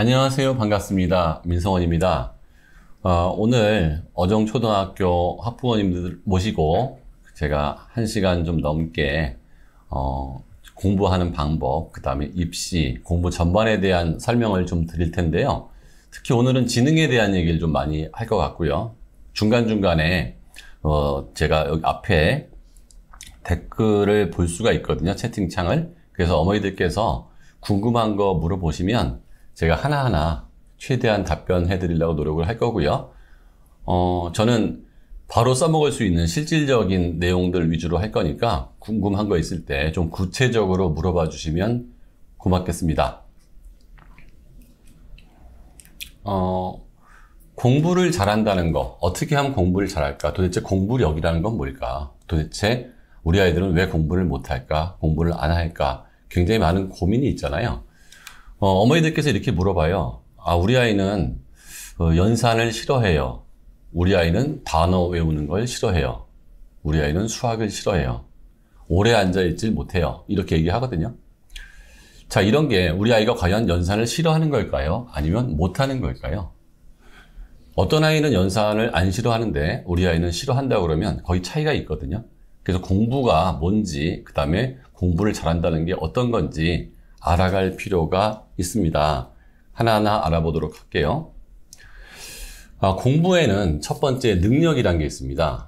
안녕하세요. 반갑습니다. 민성원입니다. 어, 오늘 어정초등학교 학부모님들 모시고 제가 1시간 좀 넘게 어, 공부하는 방법, 그 다음에 입시, 공부 전반에 대한 설명을 좀 드릴 텐데요. 특히 오늘은 지능에 대한 얘기를 좀 많이 할 것 같고요. 중간중간에 어, 제가 여기 앞에 댓글을 볼 수가 있거든요. 채팅창을. 그래서 어머니들께서 궁금한 거 물어보시면 제가 하나하나 최대한 답변해 드리려고 노력을 할 거고요. 어, 저는 바로 써먹을 수 있는 실질적인 내용들 위주로 할 거니까 궁금한 거 있을 때 좀 구체적으로 물어봐 주시면 고맙겠습니다. 어, 공부를 잘한다는 거, 어떻게 하면 공부를 잘할까? 도대체 공부력이라는 건 뭘까? 도대체 우리 아이들은 왜 공부를 못할까? 공부를 안 할까? 굉장히 많은 고민이 있잖아요. 어, 어머니들께서 이렇게 물어봐요. 아, 우리 아이는 어, 연산을 싫어해요. 우리 아이는 단어 외우는 걸 싫어해요. 우리 아이는 수학을 싫어해요. 오래 앉아있질 못해요. 이렇게 얘기하거든요. 자, 이런 게 우리 아이가 과연 연산을 싫어하는 걸까요? 아니면 못하는 걸까요? 어떤 아이는 연산을 안 싫어하는데 우리 아이는 싫어한다 그러면 거의 차이가 있거든요. 그래서 공부가 뭔지, 그 다음에 공부를 잘한다는 게 어떤 건지 알아갈 필요가 있습니다. 하나하나 알아보도록 할게요. 아, 공부에는 첫 번째 능력이란 게 있습니다.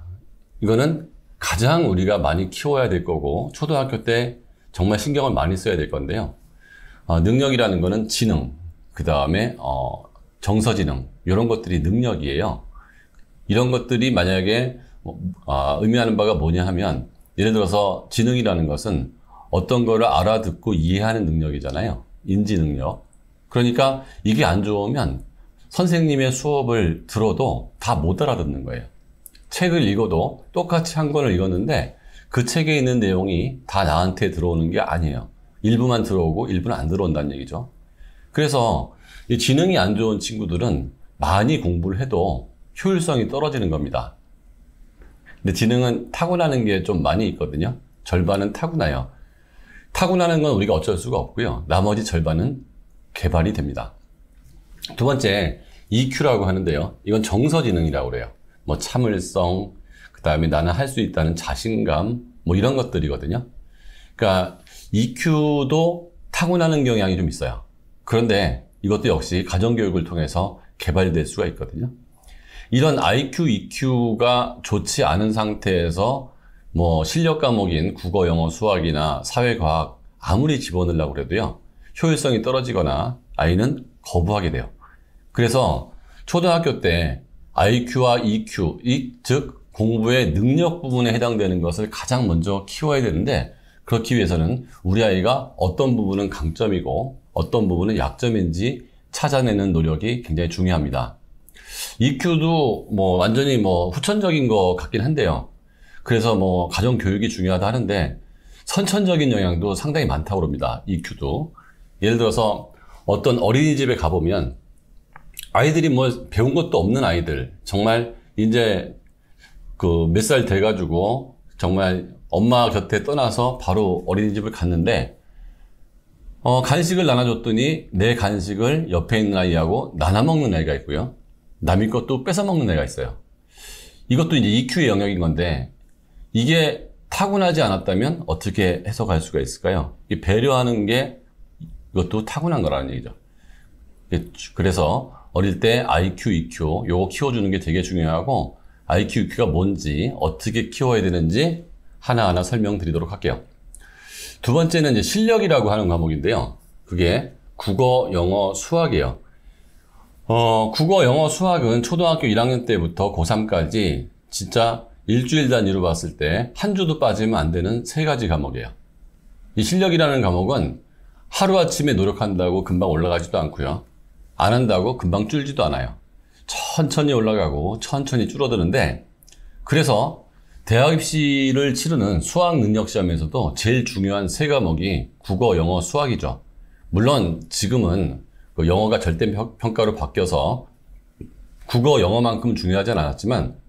이거는 가장 우리가 많이 키워야 될 거고 초등학교 때 정말 신경을 많이 써야 될 건데요. 아, 능력이라는 거는 지능, 그 다음에 어, 정서지능 이런 것들이 능력이에요. 이런 것들이 만약에 어, 아, 의미하는 바가 뭐냐 하면 예를 들어서 지능이라는 것은 어떤 거를 알아듣고 이해하는 능력이잖아요. 인지 능력. 그러니까 이게 안 좋으면 선생님의 수업을 들어도 다 못 알아듣는 거예요. 책을 읽어도 똑같이 한 권을 읽었는데 그 책에 있는 내용이 다 나한테 들어오는 게 아니에요. 일부만 들어오고 일부는 안 들어온다는 얘기죠. 그래서 이 지능이 안 좋은 친구들은 많이 공부를 해도 효율성이 떨어지는 겁니다. 근데 지능은 타고나는 게 좀 많이 있거든요. 절반은 타고나요. 타고나는 건 우리가 어쩔 수가 없고요. 나머지 절반은 개발이 됩니다. 두 번째, EQ라고 하는데요. 이건 정서지능이라고 그래요. 뭐 참을성, 그 다음에 나는 할 수 있다는 자신감, 뭐 이런 것들이거든요. 그러니까 EQ도 타고나는 경향이 좀 있어요. 그런데 이것도 역시 가정교육을 통해서 개발될 수가 있거든요. 이런 IQ, EQ가 좋지 않은 상태에서 뭐 실력 과목인 국어, 영어, 수학이나 사회과학 아무리 집어넣으려고 그래도요. 효율성이 떨어지거나 아이는 거부하게 돼요. 그래서 초등학교 때 IQ와 EQ, 즉 공부의 능력 부분에 해당되는 것을 가장 먼저 키워야 되는데 그렇기 위해서는 우리 아이가 어떤 부분은 강점이고 어떤 부분은 약점인지 찾아내는 노력이 굉장히 중요합니다. EQ도 뭐 완전히 뭐 후천적인 것 같긴 한데요. 그래서 뭐 가정 교육이 중요하다 하는데 선천적인 영향도 상당히 많다고 합니다. EQ도. 예를 들어서 어떤 어린이집에 가보면 아이들이 뭐 배운 것도 없는 아이들 정말 이제 그 몇 살 돼가지고 정말 엄마 곁에 떠나서 바로 어린이집을 갔는데 어, 간식을 나눠줬더니 내 간식을 옆에 있는 아이하고 나눠먹는 애가 있고요. 남의 것도 뺏어먹는 애가 있어요. 이것도 이제 EQ의 영역인 건데 이게 타고나지 않았다면 어떻게 해석할 수가 있을까요? 배려하는 게 이것도 타고난 거라는 얘기죠. 그래서 어릴 때 IQ, EQ 요거 키워주는 게 되게 중요하고 IQ, EQ가 뭔지 어떻게 키워야 되는지 하나하나 설명드리도록 할게요. 두 번째는 이제 실력이라고 하는 과목인데요. 그게 국어, 영어, 수학이에요. 어, 국어, 영어, 수학은 초등학교 1학년 때부터 고3까지 진짜 일주일 단위로 봤을 때 한 주도 빠지면 안 되는 세 가지 과목이에요. 이 실력이라는 과목은 하루아침에 노력한다고 금방 올라가지도 않고요. 안 한다고 금방 줄지도 않아요. 천천히 올라가고 천천히 줄어드는데 그래서 대학 입시를 치르는 수학 능력 시험에서도 제일 중요한 세 과목이 국어, 영어, 수학이죠. 물론 지금은 그 영어가 절대 평가로 바뀌어서 국어, 영어만큼 중요하진 않았지만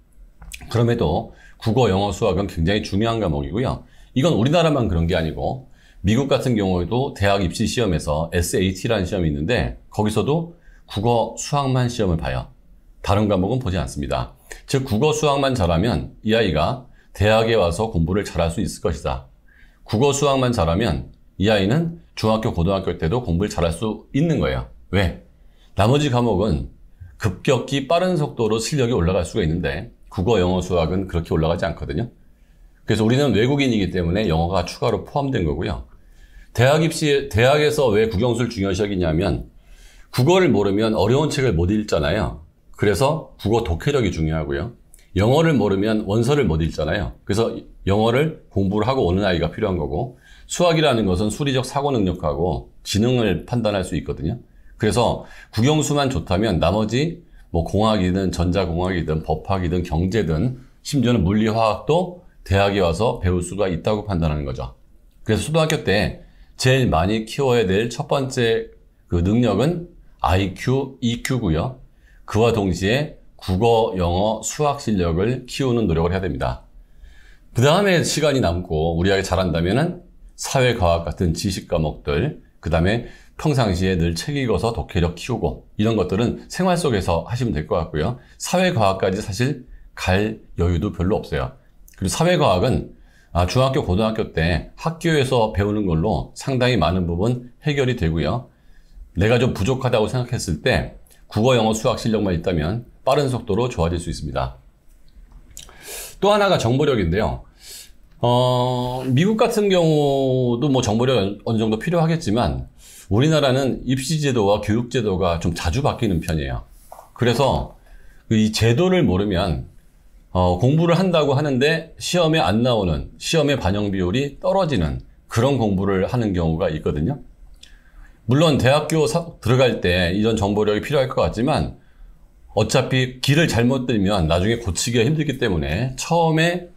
그럼에도 국어, 영어, 수학은 굉장히 중요한 과목이고요. 이건 우리나라만 그런 게 아니고 미국 같은 경우에도 대학 입시 시험에서 SAT라는 시험이 있는데 거기서도 국어, 수학만 시험을 봐요. 다른 과목은 보지 않습니다. 즉 국어, 수학만 잘하면 이 아이가 대학에 와서 공부를 잘할 수 있을 것이다. 국어, 수학만 잘하면 이 아이는 중학교, 고등학교 때도 공부를 잘할 수 있는 거예요. 왜? 나머지 과목은 급격히 빠른 속도로 실력이 올라갈 수가 있는데 국어, 영어, 수학은 그렇게 올라가지 않거든요. 그래서 우리는 외국인이기 때문에 영어가 추가로 포함된 거고요. 대학 입시, 대학에서 왜 국영수를 중요시 하겠냐면 국어를 모르면 어려운 책을 못 읽잖아요. 그래서 국어 독해력이 중요하고요. 영어를 모르면 원서를 못 읽잖아요. 그래서 영어를 공부를 하고 오는 아이가 필요한 거고 수학이라는 것은 수리적 사고 능력하고 지능을 판단할 수 있거든요. 그래서 국영수만 좋다면 나머지 뭐 공학이든 전자공학이든 법학이든 경제든 심지어는 물리화학도 대학에 와서 배울 수가 있다고 판단하는 거죠. 그래서 초등학교 때 제일 많이 키워야 될 첫 번째 그 능력은 IQ, EQ고요. 그와 동시에 국어, 영어, 수학 실력을 키우는 노력을 해야 됩니다. 그 다음에 시간이 남고 우리가 잘한다면은 사회과학 같은 지식 과목들, 그 다음에 평상시에 늘 책 읽어서 독해력 키우고 이런 것들은 생활 속에서 하시면 될 것 같고요. 사회과학까지 사실 갈 여유도 별로 없어요. 그리고 사회과학은 아, 중학교, 고등학교 때 학교에서 배우는 걸로 상당히 많은 부분 해결이 되고요. 내가 좀 부족하다고 생각했을 때 국어, 영어, 수학 실력만 있다면 빠른 속도로 좋아질 수 있습니다. 또 하나가 정보력인데요. 어, 미국 같은 경우도 뭐 정보력 어느 정도 필요하겠지만 우리나라는 입시제도와 교육제도가 좀 자주 바뀌는 편이에요. 그래서 그 이 제도를 모르면 어, 공부를 한다고 하는데 시험에 안 나오는 시험의 반영 비율이 떨어지는 그런 공부를 하는 경우가 있거든요. 물론 대학교 들어갈 때 이런 정보력이 필요할 것 같지만 어차피 길을 잘못 들면 나중에 고치기가 힘들기 때문에 처음에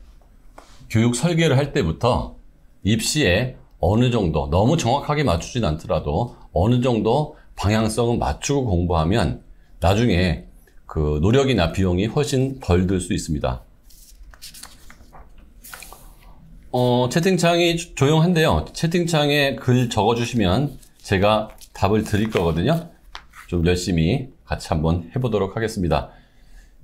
교육 설계를 할 때부터 입시에 어느 정도 너무 정확하게 맞추진 않더라도 어느 정도 방향성은 맞추고 공부하면 나중에 그 노력이나 비용이 훨씬 덜 들 수 있습니다. 어, 채팅창이 조용한데요. 채팅창에 글 적어주시면 제가 답을 드릴 거거든요. 좀 열심히 같이 한번 해보도록 하겠습니다.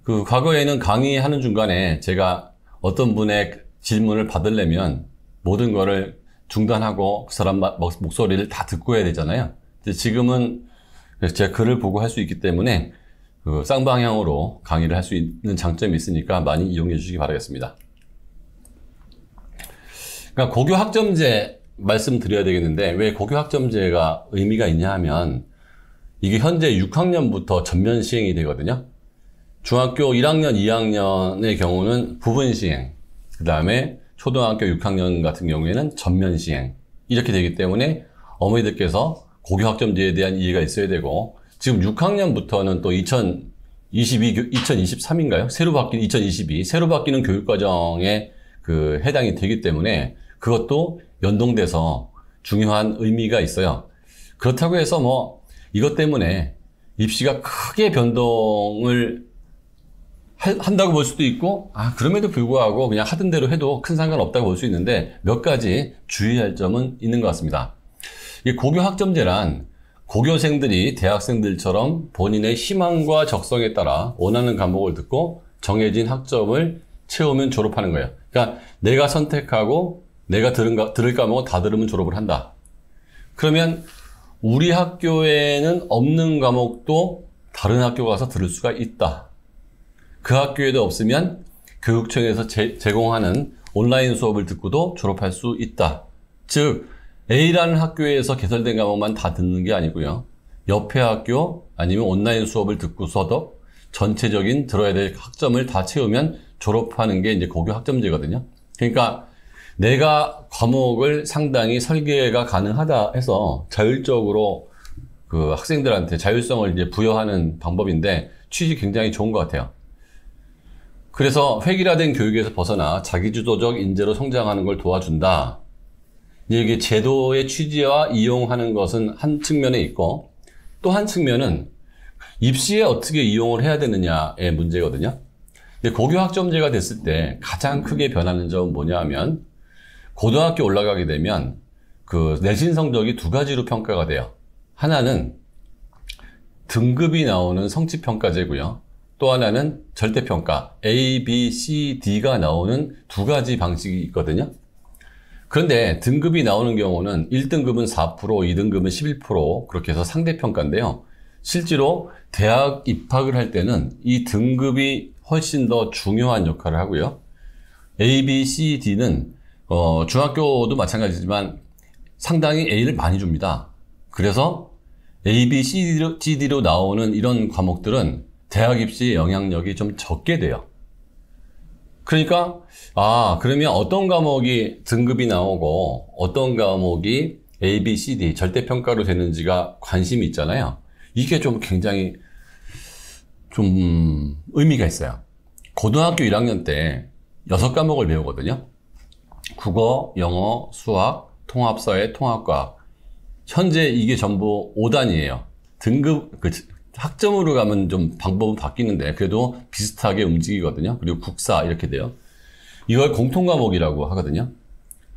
그 과거에는 강의하는 중간에 제가 어떤 분의 질문을 받으려면 모든 거를 중단하고 그 사람 목소리를 다 듣고 해야 되잖아요. 지금은 제 글을 보고 할 수 있기 때문에 그 쌍방향으로 강의를 할 수 있는 장점이 있으니까 많이 이용해 주시기 바라겠습니다. 그러니까 고교학점제 말씀드려야 되겠는데 왜 고교학점제가 의미가 있냐 하면 이게 현재 6학년부터 전면 시행이 되거든요. 중학교 1학년, 2학년의 경우는 부분 시행, 그 다음에 초등학교 6학년 같은 경우에는 전면 시행 이렇게 되기 때문에 어머니들께서 고교 학점제에 대한 이해가 있어야 되고 지금 6학년부터는 또 2022, 2023인가요? 새로 바뀐2022 새로 바뀌는 교육과정에 그 해당이 되기 때문에 그것도 연동돼서 중요한 의미가 있어요. 그렇다고 해서 뭐 이것 때문에 입시가 크게 변동을 한다고 볼 수도 있고 아 그럼에도 불구하고 그냥 하던 대로 해도 큰 상관없다고 볼 수 있는데 몇 가지 주의할 점은 있는 것 같습니다. 이 고교 학점제란 고교생들이 대학생들처럼 본인의 희망과 적성에 따라 원하는 과목을 듣고 정해진 학점을 채우면 졸업하는 거예요. 그러니까 내가 선택하고 내가 들은 가, 들을 과목은 다 들으면 졸업을 한다. 그러면 우리 학교에는 없는 과목도 다른 학교 가서 들을 수가 있다. 그 학교에도 없으면 교육청에서 제, 제공하는 온라인 수업을 듣고도 졸업할 수 있다. 즉 A라는 학교에서 개설된 과목만 다 듣는 게 아니고요. 옆에 학교 아니면 온라인 수업을 듣고서도 전체적인 들어야 될 학점을 다 채우면 졸업하는 게 이제 고교 학점제거든요. 그러니까 내가 과목을 상당히 설계가 가능하다 해서 자율적으로 그 학생들한테 자율성을 이제 부여하는 방법인데 취지 굉장히 좋은 것 같아요. 그래서 획일화된 교육에서 벗어나 자기주도적 인재로 성장하는 걸 도와준다. 이게 제도의 취지와 이용하는 것은 한 측면에 있고 또 한 측면은 입시에 어떻게 이용을 해야 되느냐의 문제거든요. 고교 학점제가 됐을 때 가장 크게 변하는 점은 뭐냐 하면 고등학교 올라가게 되면 그 내신 성적이 두 가지로 평가가 돼요. 하나는 등급이 나오는 성취평가제고요. 또 하나는 절대평가 A, B, C, D가 나오는 두 가지 방식이 있거든요. 그런데 등급이 나오는 경우는 1등급은 4%, 2등급은 11% 그렇게 해서 상대평가인데요. 실제로 대학 입학을 할 때는 이 등급이 훨씬 더 중요한 역할을 하고요. A, B, C, D는 어, 중학교도 마찬가지지만 상당히 A를 많이 줍니다. 그래서 A, B, C, D로, 나오는 이런 과목들은 대학 입시 영향력이 좀 적게 돼요. 그러니까 아 그러면 어떤 과목이 등급이 나오고 어떤 과목이 A, B, C, D 절대 평가로 되는지가 관심이 있잖아요. 이게 좀 굉장히 좀 의미가 있어요. 고등학교 1학년 때여 과목을 배우거든요. 국어, 영어, 수학, 통합사회, 통합과학. 현재 이게 전부 5단이에요. 등급, 그, 학점으로 가면 좀 방법은 바뀌는데 그래도 비슷하게 움직이거든요. 그리고 국사 이렇게 돼요. 이걸 공통 과목이라고 하거든요.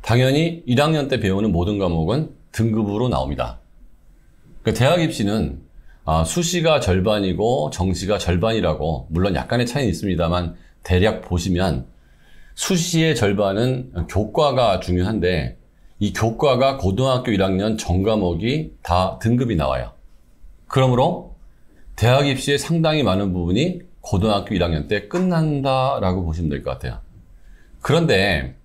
당연히 1학년 때 배우는 모든 과목은 등급으로 나옵니다. 그러니까 대학 입시는 아, 수시가 절반이고 정시가 절반이라고 물론 약간의 차이는 있습니다만 대략 보시면 수시의 절반은 교과가 중요한데 이 교과가 고등학교 1학년 전 과목이 다 등급이 나와요. 그러므로 대학 입시의 상당히 많은 부분이 고등학교 1학년 때 끝난다라고 보시면 될 것 같아요. 그런데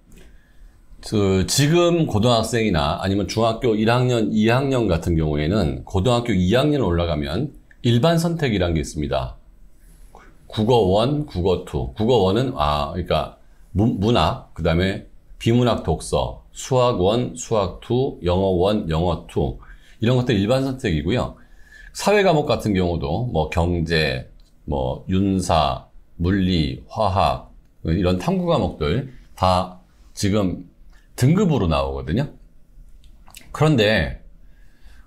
그 지금 고등학생이나 아니면 중학교 1학년, 2학년 같은 경우에는 고등학교 2학년 올라가면 일반 선택이라게 있습니다. 국어 1, 국어 2. 국어 1은 아, 그러니까 문, 학 그다음에 비문학 독서, 수학 1, 수학 2, 영어 1, 영어 2. 이런 것들 일반 선택이고요. 사회 과목 같은 경우도 뭐 경제, 뭐 윤사, 물리, 화학 이런 탐구 과목들 다 지금 등급으로 나오거든요. 그런데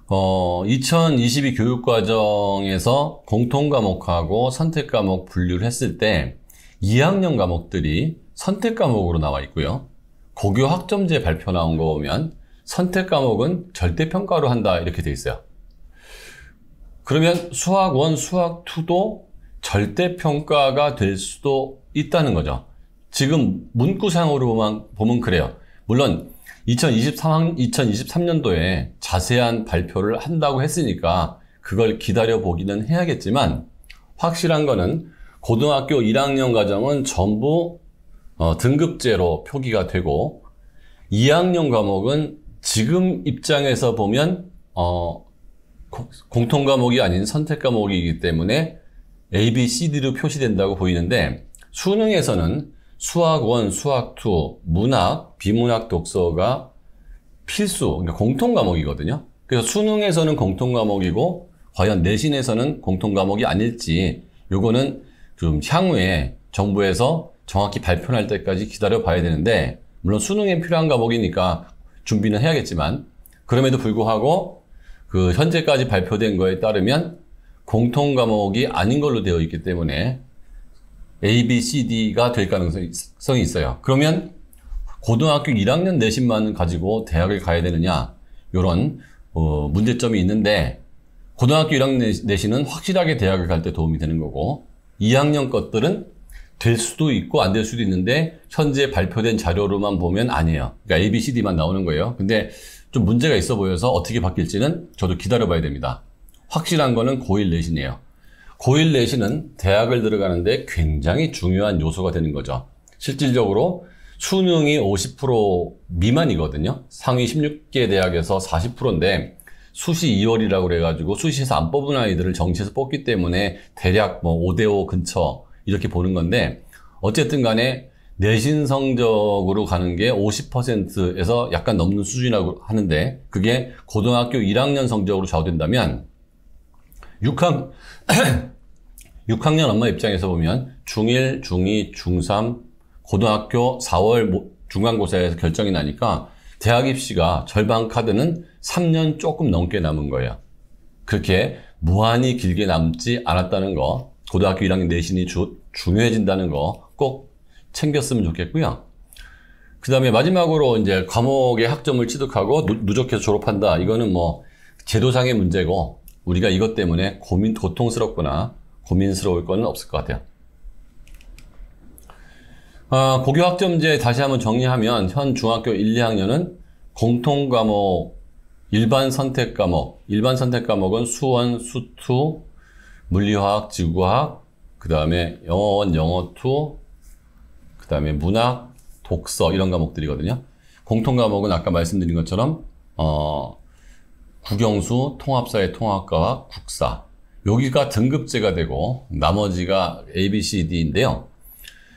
어, 2022 교육과정에서 공통 과목하고 선택 과목 분류를 했을 때 2학년 과목들이 선택 과목으로 나와 있고요. 고교 학점제 발표 나온 거 보면 선택 과목은 절대 평가로 한다 이렇게 돼 있어요. 그러면 수학 1, 수학 2도 절대 평가가 될 수도 있다는 거죠. 지금 문구상으로만 보면 그래요. 물론 2023, 2023년도에 자세한 발표를 한다고 했으니까 그걸 기다려 보기는 해야겠지만 확실한 거는 고등학교 1학년 과정은 전부 어, 등급제로 표기가 되고 2학년 과목은 지금 입장에서 보면 어, 공통 과목이 아닌 선택 과목이기 때문에 A, B, C, D로 표시된다고 보이는데 수능에서는 수학 1, 수학 2, 문학, 비문학 독서가 필수, 그러니까 공통 과목이거든요. 그래서 수능에서는 공통 과목이고 과연 내신에서는 공통 과목이 아닐지 요거는 좀 향후에 정부에서 정확히 발표할 때까지 기다려 봐야 되는데 물론 수능에 필요한 과목이니까 준비는 해야겠지만 그럼에도 불구하고 그 현재까지 발표된 거에 따르면 공통 과목이 아닌 걸로 되어 있기 때문에 A, B, C, D가 될 가능성이 있어요. 그러면 고등학교 1학년 내신만 가지고 대학을 가야 되느냐 이런 어, 문제점이 있는데 고등학교 1학년 내신은 확실하게 대학을 갈 때 도움이 되는 거고 2학년 것들은 될 수도 있고 안 될 수도 있는데 현재 발표된 자료로만 보면 아니에요. 그러니까 A, B, C, D만 나오는 거예요. 근데 좀 문제가 있어 보여서 어떻게 바뀔지는 저도 기다려봐야 됩니다. 확실한 거는 고1 내신이에요. 고1 내신은 대학을 들어가는데 굉장히 중요한 요소가 되는 거죠. 실질적으로 수능이 50% 미만이거든요. 상위 16개 대학에서 40%인데 수시 2월이라고 그래가지고 수시에서 안 뽑은 아이들을 정시에서 뽑기 때문에 대략 뭐 5대5 근처 이렇게 보는 건데 어쨌든 간에 내신 성적으로 가는 게 50%에서 약간 넘는 수준이라고 하는데 그게 고등학교 1학년 성적으로 좌우된다면 6학, 6학년 엄마 입장에서 보면 중1, 중2, 중3, 고등학교 4월 중간고사에서 결정이 나니까 대학 입시가 절반 카드는 3년 조금 넘게 남은 거예요. 그렇게 무한히 길게 남지 않았다는 거, 고등학교 1학년 내신이 주, 중요해진다는 거꼭 챙겼으면 좋겠고요. 그 다음에 마지막으로 이제 과목의 학점을 취득하고 누, 적해서 졸업한다. 이거는 뭐 제도상의 문제고 우리가 이것 때문에 고민, 고통스럽거나 고민스러울 건 없을 것 같아요. 아, 고교학점제 다시 한번 정리하면 현 중학교 1, 2학년은 공통과목, 일반 선택 과목, 일반 선택 과목은 수원, 수투, 물리화학, 지구과학, 그 다음에 영어원, 영어투 그 다음에 문학, 독서 이런 과목들이거든요. 공통 과목은 아까 말씀드린 것처럼 어, 국영수, 통합사회 통합과 국사 여기가 등급제가 되고 나머지가 A, B, C, D인데요.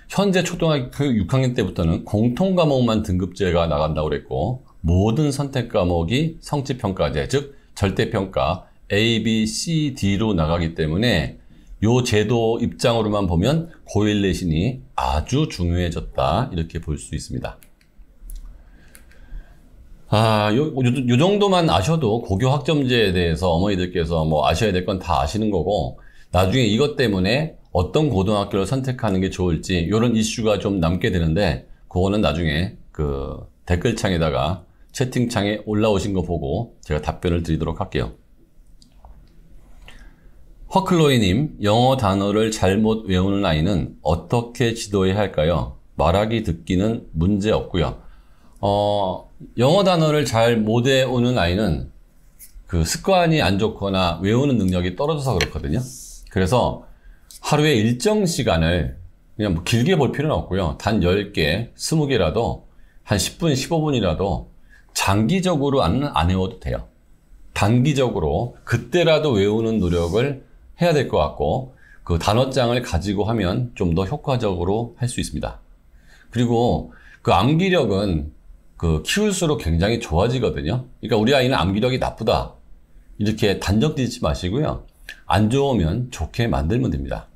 현재 초등학교 6학년 그 때부터는 공통 과목만 등급제가 나간다고 그랬고 모든 선택 과목이 성취평가제, 즉 절대평가 A, B, C, D로 나가기 때문에 요 제도 입장으로만 보면 고일 내신이 아주 중요해졌다 이렇게 볼 수 있습니다. 아, 요, 요, 요, 정도만 아셔도 고교 학점제에 대해서 어머니들께서 뭐 아셔야 될 건 다 아시는 거고 나중에 이것 때문에 어떤 고등학교를 선택하는 게 좋을지 이런 이슈가 좀 남게 되는데 그거는 나중에 그 댓글창에다가 채팅창에 올라오신 거 보고 제가 답변을 드리도록 할게요. 허클로이님, 영어 단어를 잘못 외우는 아이는 어떻게 지도해야 할까요? 말하기 듣기는 문제 없고요. 어, 영어 단어를 잘 못 외우는 아이는 그 습관이 안 좋거나 외우는 능력이 떨어져서 그렇거든요. 그래서 하루에 일정 시간을 그냥 뭐 길게 볼 필요는 없고요. 단 10개, 20개라도 한 10분, 15분이라도 장기적으로 안, 안 외워도 돼요. 단기적으로 그때라도 외우는 노력을 해야 될 것 같고 그 단어장을 가지고 하면 좀 더 효과적으로 할 수 있습니다. 그리고 그 암기력은 그 키울수록 굉장히 좋아지거든요. 그러니까 우리 아이는 암기력이 나쁘다. 이렇게 단정 짓지 마시고요. 안 좋으면 좋게 만들면 됩니다.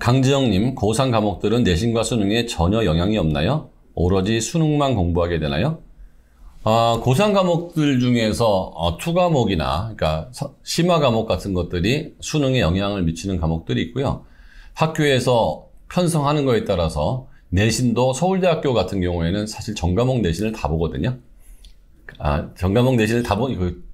강지영님, 고3 과목들은 내신과 수능에 전혀 영향이 없나요? 오로지 수능만 공부하게 되나요? 어, 고상 과목들 중에서 어, 투과목이나 그러니까 심화 과목 같은 것들이 수능에 영향을 미치는 과목들이 있고요. 학교에서 편성하는 거에 따라서 내신도 서울대학교 같은 경우에는 사실 전과목 내신을 다 보거든요. 아, 전과목 내신을 다 보니 그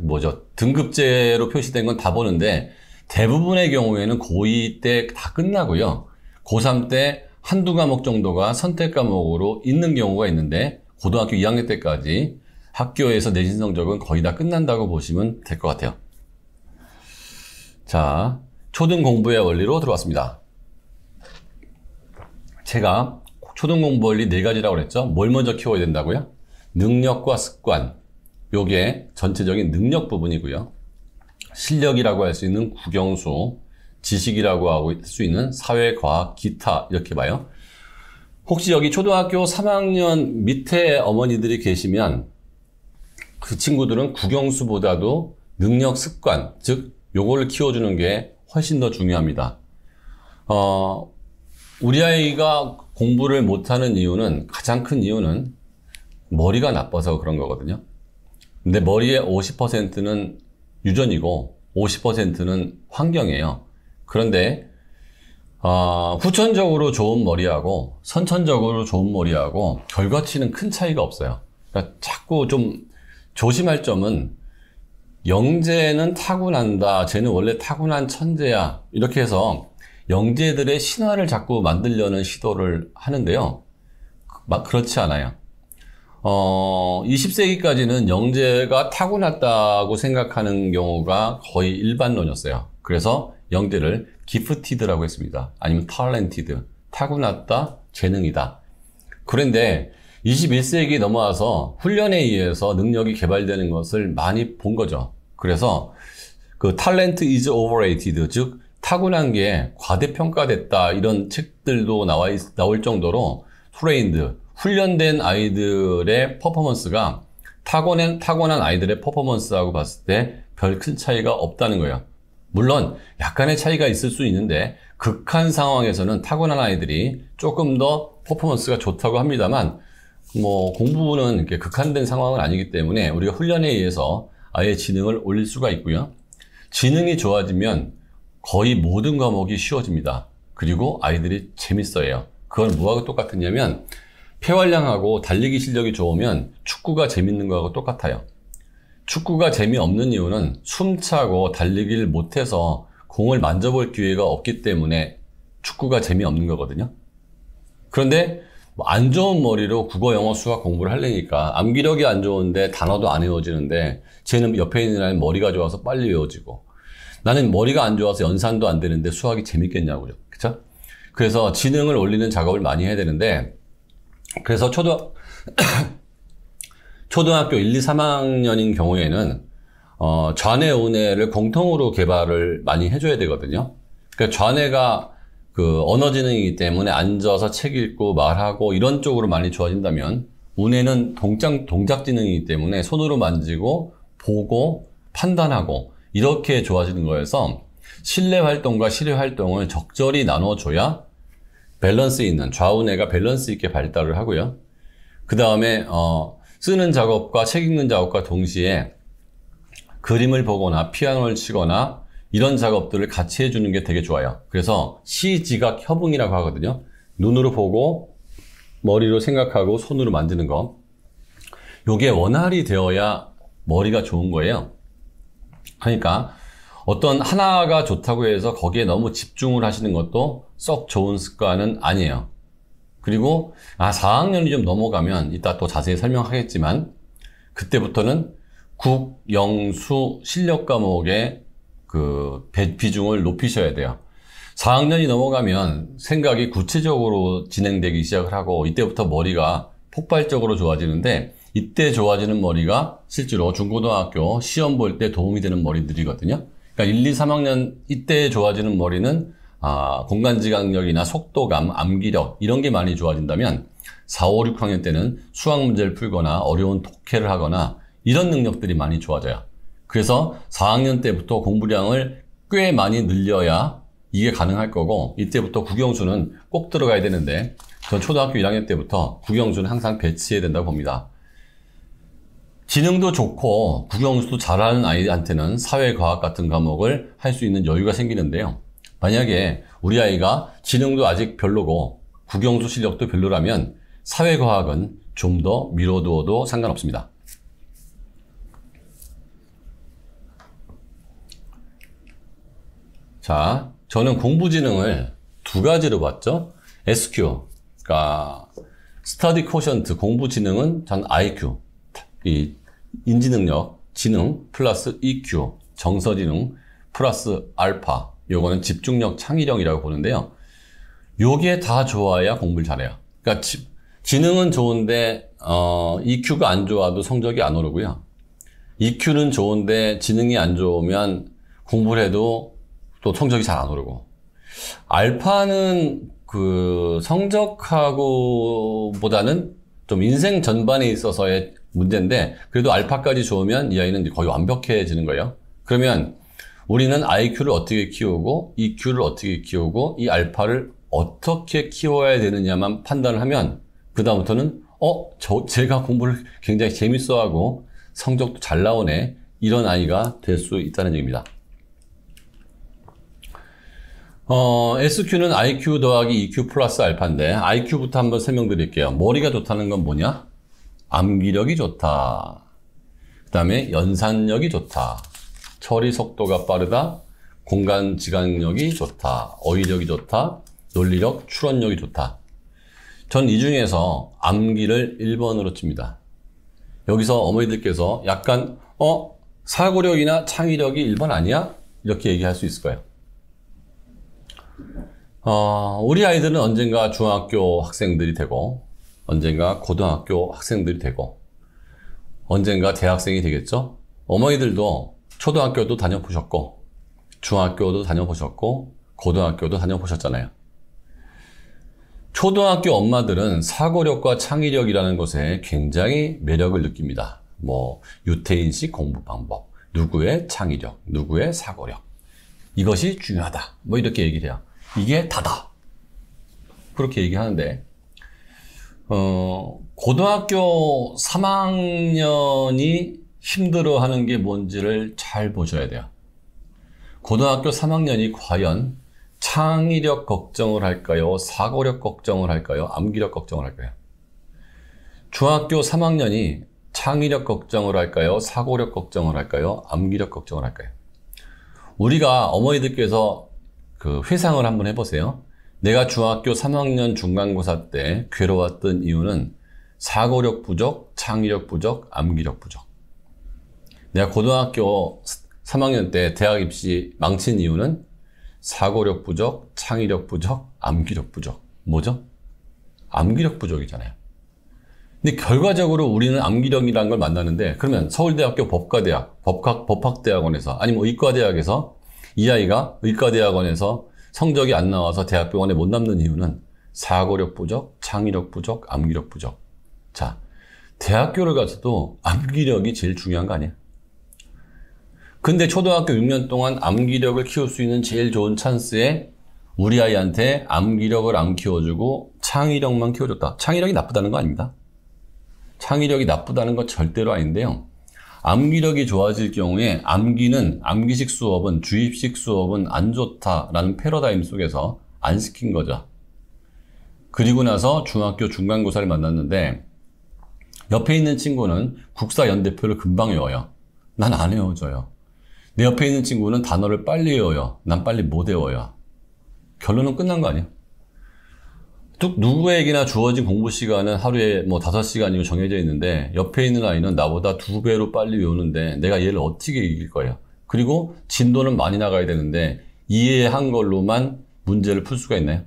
뭐죠 등급제로 표시된 건 다 보는데 대부분의 경우에는 고2 때 다 끝나고요. 고3 때 한두 과목 정도가 선택 과목으로 있는 경우가 있는데 고등학교 2학년 때까지 학교에서 내신 성적은 거의 다 끝난다고 보시면 될 것 같아요. 자, 초등 공부의 원리로 들어왔습니다. 제가 초등 공부 원리 네 가지라고 그랬죠? 뭘 먼저 키워야 된다고요? 능력과 습관. 요게 전체적인 능력 부분이고요. 실력이라고 할 수 있는 국영수, 지식이라고할 수 있는 사회과학, 기타 이렇게 봐요. 혹시 여기 초등학교 3학년 밑에 어머니들이 계시면 그 친구들은 국영수보다도 능력 습관, 즉 요걸 키워주는 게 훨씬 더 중요합니다. 어, 우리 아이가 공부를 못하는 이유는 가장 큰 이유는 머리가 나빠서 그런 거거든요. 근데 머리의 50%는 유전이고 50%는 환경이에요. 그런데 어, 후천적으로 좋은 머리하고 선천적으로 좋은 머리하고 결과치는 큰 차이가 없어요. 그러니까 자꾸 좀 조심할 점은 영재는 타고난다. 쟤는 원래 타고난 천재야. 이렇게 해서 영재들의 신화를 자꾸 만들려는 시도를 하는데요. 막 그렇지 않아요. 어, 20세기까지는 영재가 타고났다고 생각하는 경우가 거의 일반론이었어요. 그래서 영재를 기프티드라고 했습니다. 아니면 탈렌티드 타고났다, 재능이다. 그런데 21세기 넘어와서 훈련에 의해서 능력이 개발되는 것을 많이 본 거죠. 그래서 그 탈렌트 e n t is overrated, 즉 타고난 게 과대평가됐다 이런 책들도 나와 있, 나올 정도로 트레인드, 훈련된 아이들의 퍼포먼스가 타고난, 타고난 아이들의 퍼포먼스하고 봤을 때 별 큰 차이가 없다는 거예요. 물론 약간의 차이가 있을 수 있는데 극한 상황에서는 타고난 아이들이 조금 더 퍼포먼스가 좋다고 합니다만 뭐 공부는 이렇게 극한된 상황은 아니기 때문에 우리가 훈련에 의해서 아예 지능을 올릴 수가 있고요. 지능이 좋아지면 거의 모든 과목이 쉬워집니다. 그리고 아이들이 재밌어요 그건 뭐하고 똑같으냐면 폐활량하고 달리기 실력이 좋으면 축구가 재밌는 거하고 똑같아요. 축구가 재미없는 이유는 숨차고 달리기를 못해서 공을 만져볼 기회가 없기 때문에 축구가 재미없는 거거든요. 그런데 안 좋은 머리로 국어, 영어, 수학 공부를 하려니까 암기력이 안 좋은데 단어도 안 외워지는데 쟤는 옆에 있는 아이 머리가 좋아서 빨리 외워지고 나는 머리가 안 좋아서 연산도 안 되는데 수학이 재밌겠냐고요. 그쵸? 그래서 지능을 올리는 작업을 많이 해야 되는데 그래서 초등 학 초등학교 1, 2, 3학년인 경우에는 어, 좌뇌 우뇌를 공통으로 개발을 많이 해줘야 되거든요. 그러니까 좌뇌가 그 언어지능이기 때문에 앉아서 책 읽고 말하고 이런 쪽으로 많이 좋아진다면 우뇌는 동작 동작 지능이기 때문에 손으로 만지고 보고 판단하고 이렇게 좋아지는 거여서 실내 활동과 실외 활동을 적절히 나눠줘야 밸런스 있는 좌우뇌가 밸런스 있게 발달을 하고요. 그 다음에 어, 쓰는 작업과 책 읽는 작업과 동시에 그림을 보거나 피아노를 치거나 이런 작업들을 같이 해주는 게 되게 좋아요. 그래서 시지각 협응이라고 하거든요. 눈으로 보고 머리로 생각하고 손으로 만드는 거. 요게 원활이 되어야 머리가 좋은 거예요. 그러니까 어떤 하나가 좋다고 해서 거기에 너무 집중을 하시는 것도 썩 좋은 습관은 아니에요. 그리고 아 4학년이 좀 넘어가면 이따 또 자세히 설명하겠지만 그때부터는 국, 영, 수 실력 과목의 그 비중을 높이셔야 돼요. 4학년이 넘어가면 생각이 구체적으로 진행되기 시작을 하고 이때부터 머리가 폭발적으로 좋아지는데 이때 좋아지는 머리가 실제로 중고등학교 시험 볼 때 도움이 되는 머리들이거든요. 그러니까 1, 2, 3학년 이때 좋아지는 머리는 아, 공간지각력이나 속도감, 암기력 이런 게 많이 좋아진다면 4, 5, 6학년 때는 수학 문제를 풀거나 어려운 독해를 하거나 이런 능력들이 많이 좋아져요. 그래서 4학년 때부터 공부량을 꽤 많이 늘려야 이게 가능할 거고 이때부터 국영수는 꼭 들어가야 되는데 전 초등학교 1학년 때부터 국영수는 항상 배치해야 된다고 봅니다. 지능도 좋고 국영수도 잘하는 아이한테는 사회과학 같은 과목을 할 수 있는 여유가 생기는데요. 만약에 우리 아이가 지능도 아직 별로고 국영수 실력도 별로라면 사회과학은 좀 더 미뤄두어도 상관없습니다. 자, 저는 공부지능을 두 가지로 봤죠. SQ, 그러니까 스터디 코션트 공부지능은 전 IQ, 이 인지능력, 지능 플러스 EQ, 정서지능 플러스 알파, 요거는 집중력, 창의력이라고 보는데요. 요게 다 좋아야 공부를 잘해요. 그러니까 지, 지능은 좋은데 어, EQ가 안 좋아도 성적이 안 오르고요. EQ는 좋은데 지능이 안 좋으면 공부를 해도 또 성적이 잘 안 오르고 알파는 그 성적하고 보다는 좀 인생 전반에 있어서의 문제인데 그래도 알파까지 좋으면 이 아이는 거의 완벽해지는 거예요. 그러면 우리는 IQ를 어떻게 키우고 EQ를 어떻게 키우고 이 알파를 어떻게 키워야 되느냐만 판단을 하면 그 다음부터는 어? 저 제가 공부를 굉장히 재밌어하고 성적도 잘 나오네 이런 아이가 될 수 있다는 얘기입니다. 어, SQ는 IQ 더하기 EQ 플러스 알파인데 IQ부터 한번 설명드릴게요. 머리가 좋다는 건 뭐냐? 암기력이 좋다. 그 다음에 연산력이 좋다. 처리 속도가 빠르다, 공간 지각력이 좋다, 어휘력이 좋다, 논리력, 추론력이 좋다. 전 이 중에서 암기를 1번으로 칩니다. 여기서 어머니들께서 약간 어? 사고력이나 창의력이 1번 아니야? 이렇게 얘기할 수 있을 거예요. 어, 우리 아이들은 언젠가 중학교 학생들이 되고 언젠가 고등학교 학생들이 되고 언젠가 대학생이 되겠죠? 어머니들도 초등학교도 다녀보셨고, 중학교도 다녀보셨고, 고등학교도 다녀보셨잖아요. 초등학교 엄마들은 사고력과 창의력이라는 것에 굉장히 매력을 느낍니다. 뭐, 유태인식 공부 방법, 누구의 창의력, 누구의 사고력. 이것이 중요하다. 뭐, 이렇게 얘기를 해요. 이게 다다. 그렇게 얘기하는데, 어, 고등학교 3학년이 힘들어하는 게 뭔지를 잘 보셔야 돼요. 고등학교 3학년이 과연 창의력 걱정을 할까요? 사고력 걱정을 할까요? 암기력 걱정을 할까요? 중학교 3학년이 창의력 걱정을 할까요? 사고력 걱정을 할까요? 암기력 걱정을 할까요? 우리가 어머니들께서 그 회상을 한번 해보세요. 내가 중학교 3학년 중간고사 때 괴로웠던 이유는 사고력 부족, 창의력 부족, 암기력 부족. 내가 고등학교 3학년 때 대학 입시 망친 이유는 사고력 부족, 창의력 부족, 암기력 부족. 뭐죠? 암기력 부족이잖아요. 근데 결과적으로 우리는 암기력이라는 걸 만나는데 그러면 서울대학교 법과대학, 법학, 법학대학원에서 아니면 뭐 의과대학에서 이 아이가 의과대학원에서 성적이 안 나와서 대학병원에 못 남는 이유는 사고력 부족, 창의력 부족, 암기력 부족. 자, 대학교를 가서도 암기력이 제일 중요한 거 아니야? 근데 초등학교 6년 동안 암기력을 키울 수 있는 제일 좋은 찬스에 우리 아이한테 암기력을 안 키워주고 창의력만 키워줬다. 창의력이 나쁘다는 거 아닙니다. 창의력이 나쁘다는 거 절대로 아닌데요. 암기력이 좋아질 경우에 암기는 암기식 수업은 주입식 수업은 안 좋다라는 패러다임 속에서 안 시킨 거죠. 그리고 나서 중학교 중간고사를 만났는데 옆에 있는 친구는 국사 연대표를 금방 외워요. 난 안 외워져요. 내 옆에 있는 친구는 단어를 빨리 외워요. 난 빨리 못 외워요. 결론은 끝난 거 아니야? 뚝 누구에게나 주어진 공부 시간은 하루에 뭐 5시간이고 정해져 있는데 옆에 있는 아이는 나보다 두 배로 빨리 외우는데 내가 얘를 어떻게 이길 거야? 그리고 진도는 많이 나가야 되는데 이해한 걸로만 문제를 풀 수가 있나요?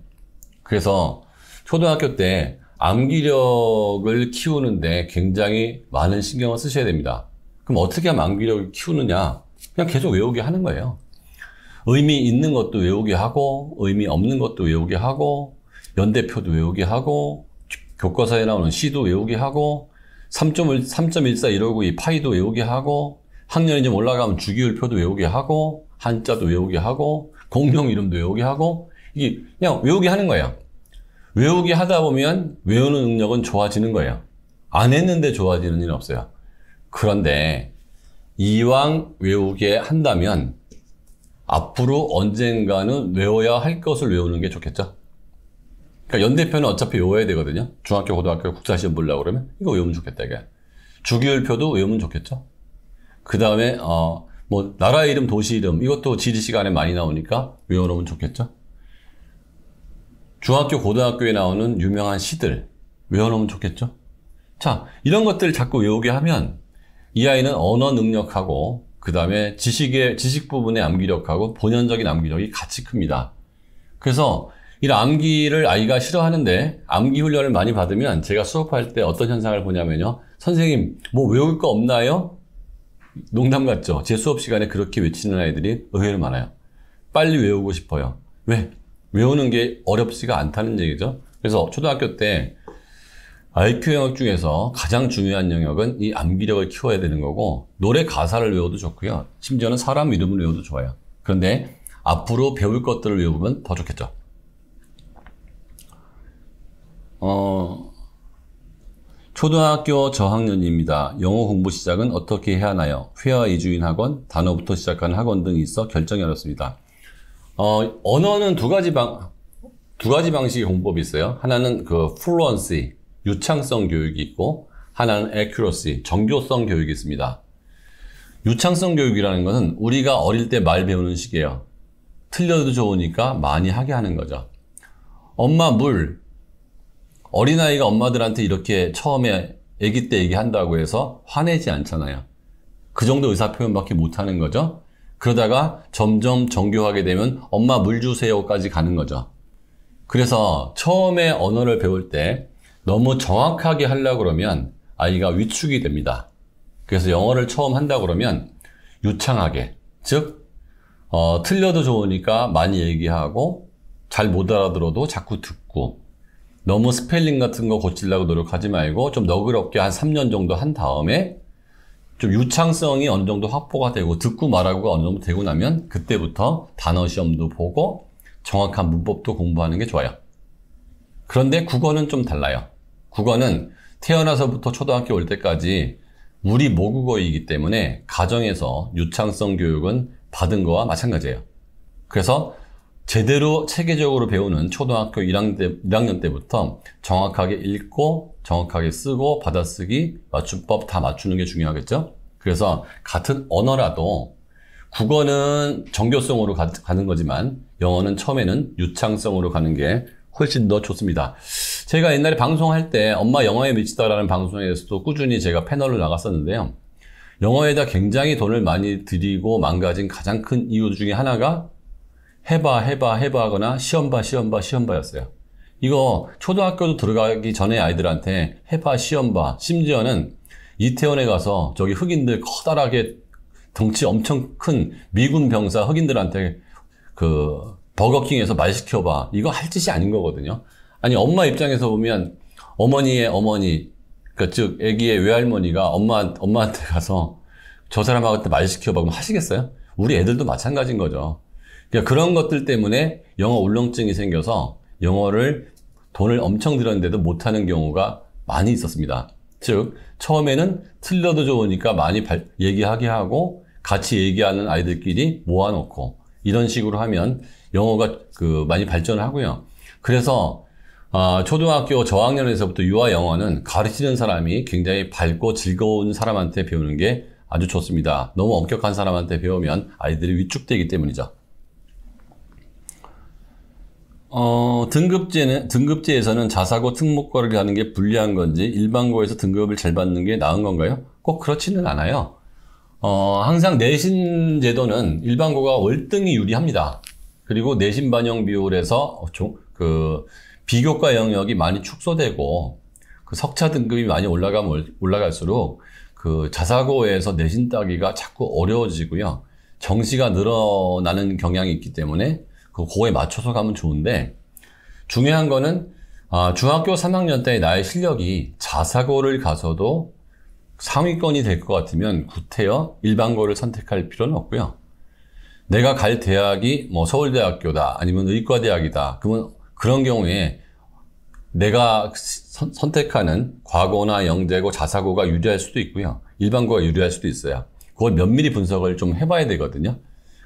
그래서 초등학교 때 암기력을 키우는데 굉장히 많은 신경을 쓰셔야 됩니다. 그럼 어떻게 하면 암기력을 키우느냐? 그냥 계속 외우게 하는 거예요. 의미 있는 것도 외우게 하고, 의미 없는 것도 외우게 하고, 연대표도 외우게 하고, 교과서에 나오는 시도 외우게 하고, 3.1, 3.14 이러고 이 파이도 외우게 하고, 학년이 좀 올라가면 주기율표도 외우게 하고, 한자도 외우게 하고, 공룡 이름도 외우게 하고, 이게 그냥 외우게 하는 거예요. 외우게 하다 보면 외우는 능력은 좋아지는 거예요. 안 했는데 좋아지는 일은 없어요. 그런데 이왕 외우게 한다면 앞으로 언젠가는 외워야 할 것을 외우는 게 좋겠죠? 그러니까 연대표는 어차피 외워야 되거든요. 중학교, 고등학교 국사시험 보려고 그러면 이거 외우면 좋겠다, 이게. 주기율표도 외우면 좋겠죠? 그 다음에, 어, 뭐, 나라 이름, 도시 이름, 이것도 지리 시간에 많이 나오니까 외워놓으면 좋겠죠? 중학교, 고등학교에 나오는 유명한 시들, 외워놓으면 좋겠죠? 자, 이런 것들을 자꾸 외우게 하면 이 아이는 언어 능력하고 그 다음에 지식의 지식 부분의 암기력하고 본연적인 암기력이 같이 큽니다. 그래서 이런 암기를 아이가 싫어하는데 암기 훈련을 많이 받으면 제가 수업할 때 어떤 현상을 보냐면요. 선생님, 뭐 외울 거 없나요? 농담 같죠? 제 수업 시간에 그렇게 외치는 아이들이 의외로 많아요. 빨리 외우고 싶어요. 왜? 외우는 게 어렵지가 않다는 얘기죠. 그래서 초등학교 때 IQ 영역 중에서 가장 중요한 영역은 이 암기력을 키워야 되는 거고 노래 가사를 외워도 좋고요. 심지어는 사람 이름을 외워도 좋아요. 그런데 앞으로 배울 것들을 외우면 더 좋겠죠. 어, 초등학교 저학년입니다. 영어 공부 시작은 어떻게 해야 하나요? 회화 이주인 학원, 단어부터 시작하는 학원 등이 있어 결정이 어렵습니다. 어, 언어는 두 가지 방, 두 가지 방식의 공법이 있어요. 하나는 그 fluency, 유창성 교육이 있고 하나는 accuracy, 정교성 교육이 있습니다. 유창성 교육이라는 것은 우리가 어릴 때 말 배우는 식이에요. 틀려도 좋으니까 많이 하게 하는 거죠. 엄마 물. 어린아이가 엄마들한테 이렇게 처음에 아기 때 얘기한다고 해서 화내지 않잖아요. 그 정도 의사 표현밖에 못 하는 거죠. 그러다가 점점 정교하게 되면 엄마 물 주세요까지 가는 거죠. 그래서 처음에 언어를 배울 때 너무 정확하게 하려 고 그러면 아이가 위축이 됩니다. 그래서 영어를 처음 한다 그러면 유창하게, 즉 어, 틀려도 좋으니까 많이 얘기하고 잘 못 알아들어도 자꾸 듣고 너무 스펠링 같은 거 고치려고 노력하지 말고 좀 너그럽게 한 3년 정도 한 다음에 좀 유창성이 어느 정도 확보가 되고 듣고 말하고가 어느 정도 되고 나면 그때부터 단어 시험도 보고 정확한 문법도 공부하는 게 좋아요. 그런데 국어는 좀 달라요. 국어는 태어나서부터 초등학교 올 때까지 우리 모국어이기 때문에 가정에서 유창성 교육은 받은 거와 마찬가지예요. 그래서 제대로 체계적으로 배우는 초등학교 1학년, 때, 부터 정확하게 읽고 정확하게 쓰고 받아쓰기 맞춤법 다 맞추는 게 중요하겠죠. 그래서 같은 언어라도 국어는 정교성으로 가, 가는 거지만 영어는 처음에는 유창성으로 가는 게 훨씬 더 좋습니다. 제가 옛날에 방송할 때 엄마 영어에 미치다라는 방송에서도 꾸준히 제가 패널로 나갔었는데요. 영어에다 굉장히 돈을 많이 들이고 망가진 가장 큰 이유 중에 하나가 해봐 해봐 해봐 하거나 시험봐 시험봐 시험봐였어요. 이거 초등학교도 들어가기 전에 아이들한테 해봐 시험봐 심지어는 이태원에 가서 저기 흑인들 커다랗게 덩치 엄청 큰 미군 병사 흑인들한테 그 버거킹에서 말 시켜봐. 이거 할 짓이 아닌 거거든요. 아니, 엄마 입장에서 보면 어머니의 어머니, 그 즉, 애기의 외할머니가 엄마, 엄마한테 가서 저 사람하고 말 시켜봐. 그럼 하시겠어요? 우리 애들도 마찬가지인 거죠. 그러니까 그런 것들 때문에 영어 울렁증이 생겨서 영어를 돈을 엄청 들었는데도 못하는 경우가 많이 있었습니다. 즉, 처음에는 틀려도 좋으니까 많이 발, 얘기하게 하고 같이 얘기하는 아이들끼리 모아놓고 이런 식으로 하면 영어가 그 많이 발전을 하고요. 그래서 어, 초등학교 저학년에서부터 유아 영어는 가르치는 사람이 굉장히 밝고 즐거운 사람한테 배우는 게 아주 좋습니다. 너무 엄격한 사람한테 배우면 아이들이 위축되기 때문이죠. 어, 등급제는, 등급제에서는 자사고 특목고를 가는 게 불리한 건지 일반고에서 등급을 잘 받는 게 나은 건가요? 꼭 그렇지는 않아요. 어, 항상 내신 제도는 일반고가 월등히 유리합니다. 그리고 내신 반영 비율에서 그 비교과 영역이 많이 축소되고 그 석차 등급이 많이 올라가면 올라갈수록 그 자사고에서 내신 따기가 자꾸 어려워지고요. 정시가 늘어나는 경향이 있기 때문에 그 그거에 맞춰서 가면 좋은데 중요한 거는 아, 중학교 3학년 때 나의 실력이 자사고를 가서도 상위권이 될 것 같으면 구태여 일반고를 선택할 필요는 없고요. 내가 갈 대학이 뭐 서울대학교다 아니면 의과대학이다 그러면 그런 경우에 내가 선, 선택하는 과거나 영재고 자사고가 유리할 수도 있고요 일반고가 유리할 수도 있어요 그걸 면밀히 분석을 좀 해봐야 되거든요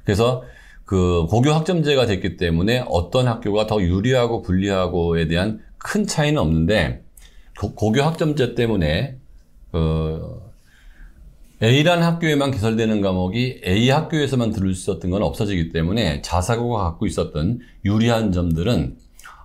그래서 그 고교 학점제가 됐기 때문에 어떤 학교가 더 유리하고 불리하고에 대한 큰 차이는 없는데 고, 교 학점제 때문에 그 a 란 학교에만 개설되는 과목이 A 학교에서만 들을 수 있었던 건 없어지기 때문에 자사고가 갖고 있었던 유리한 점들은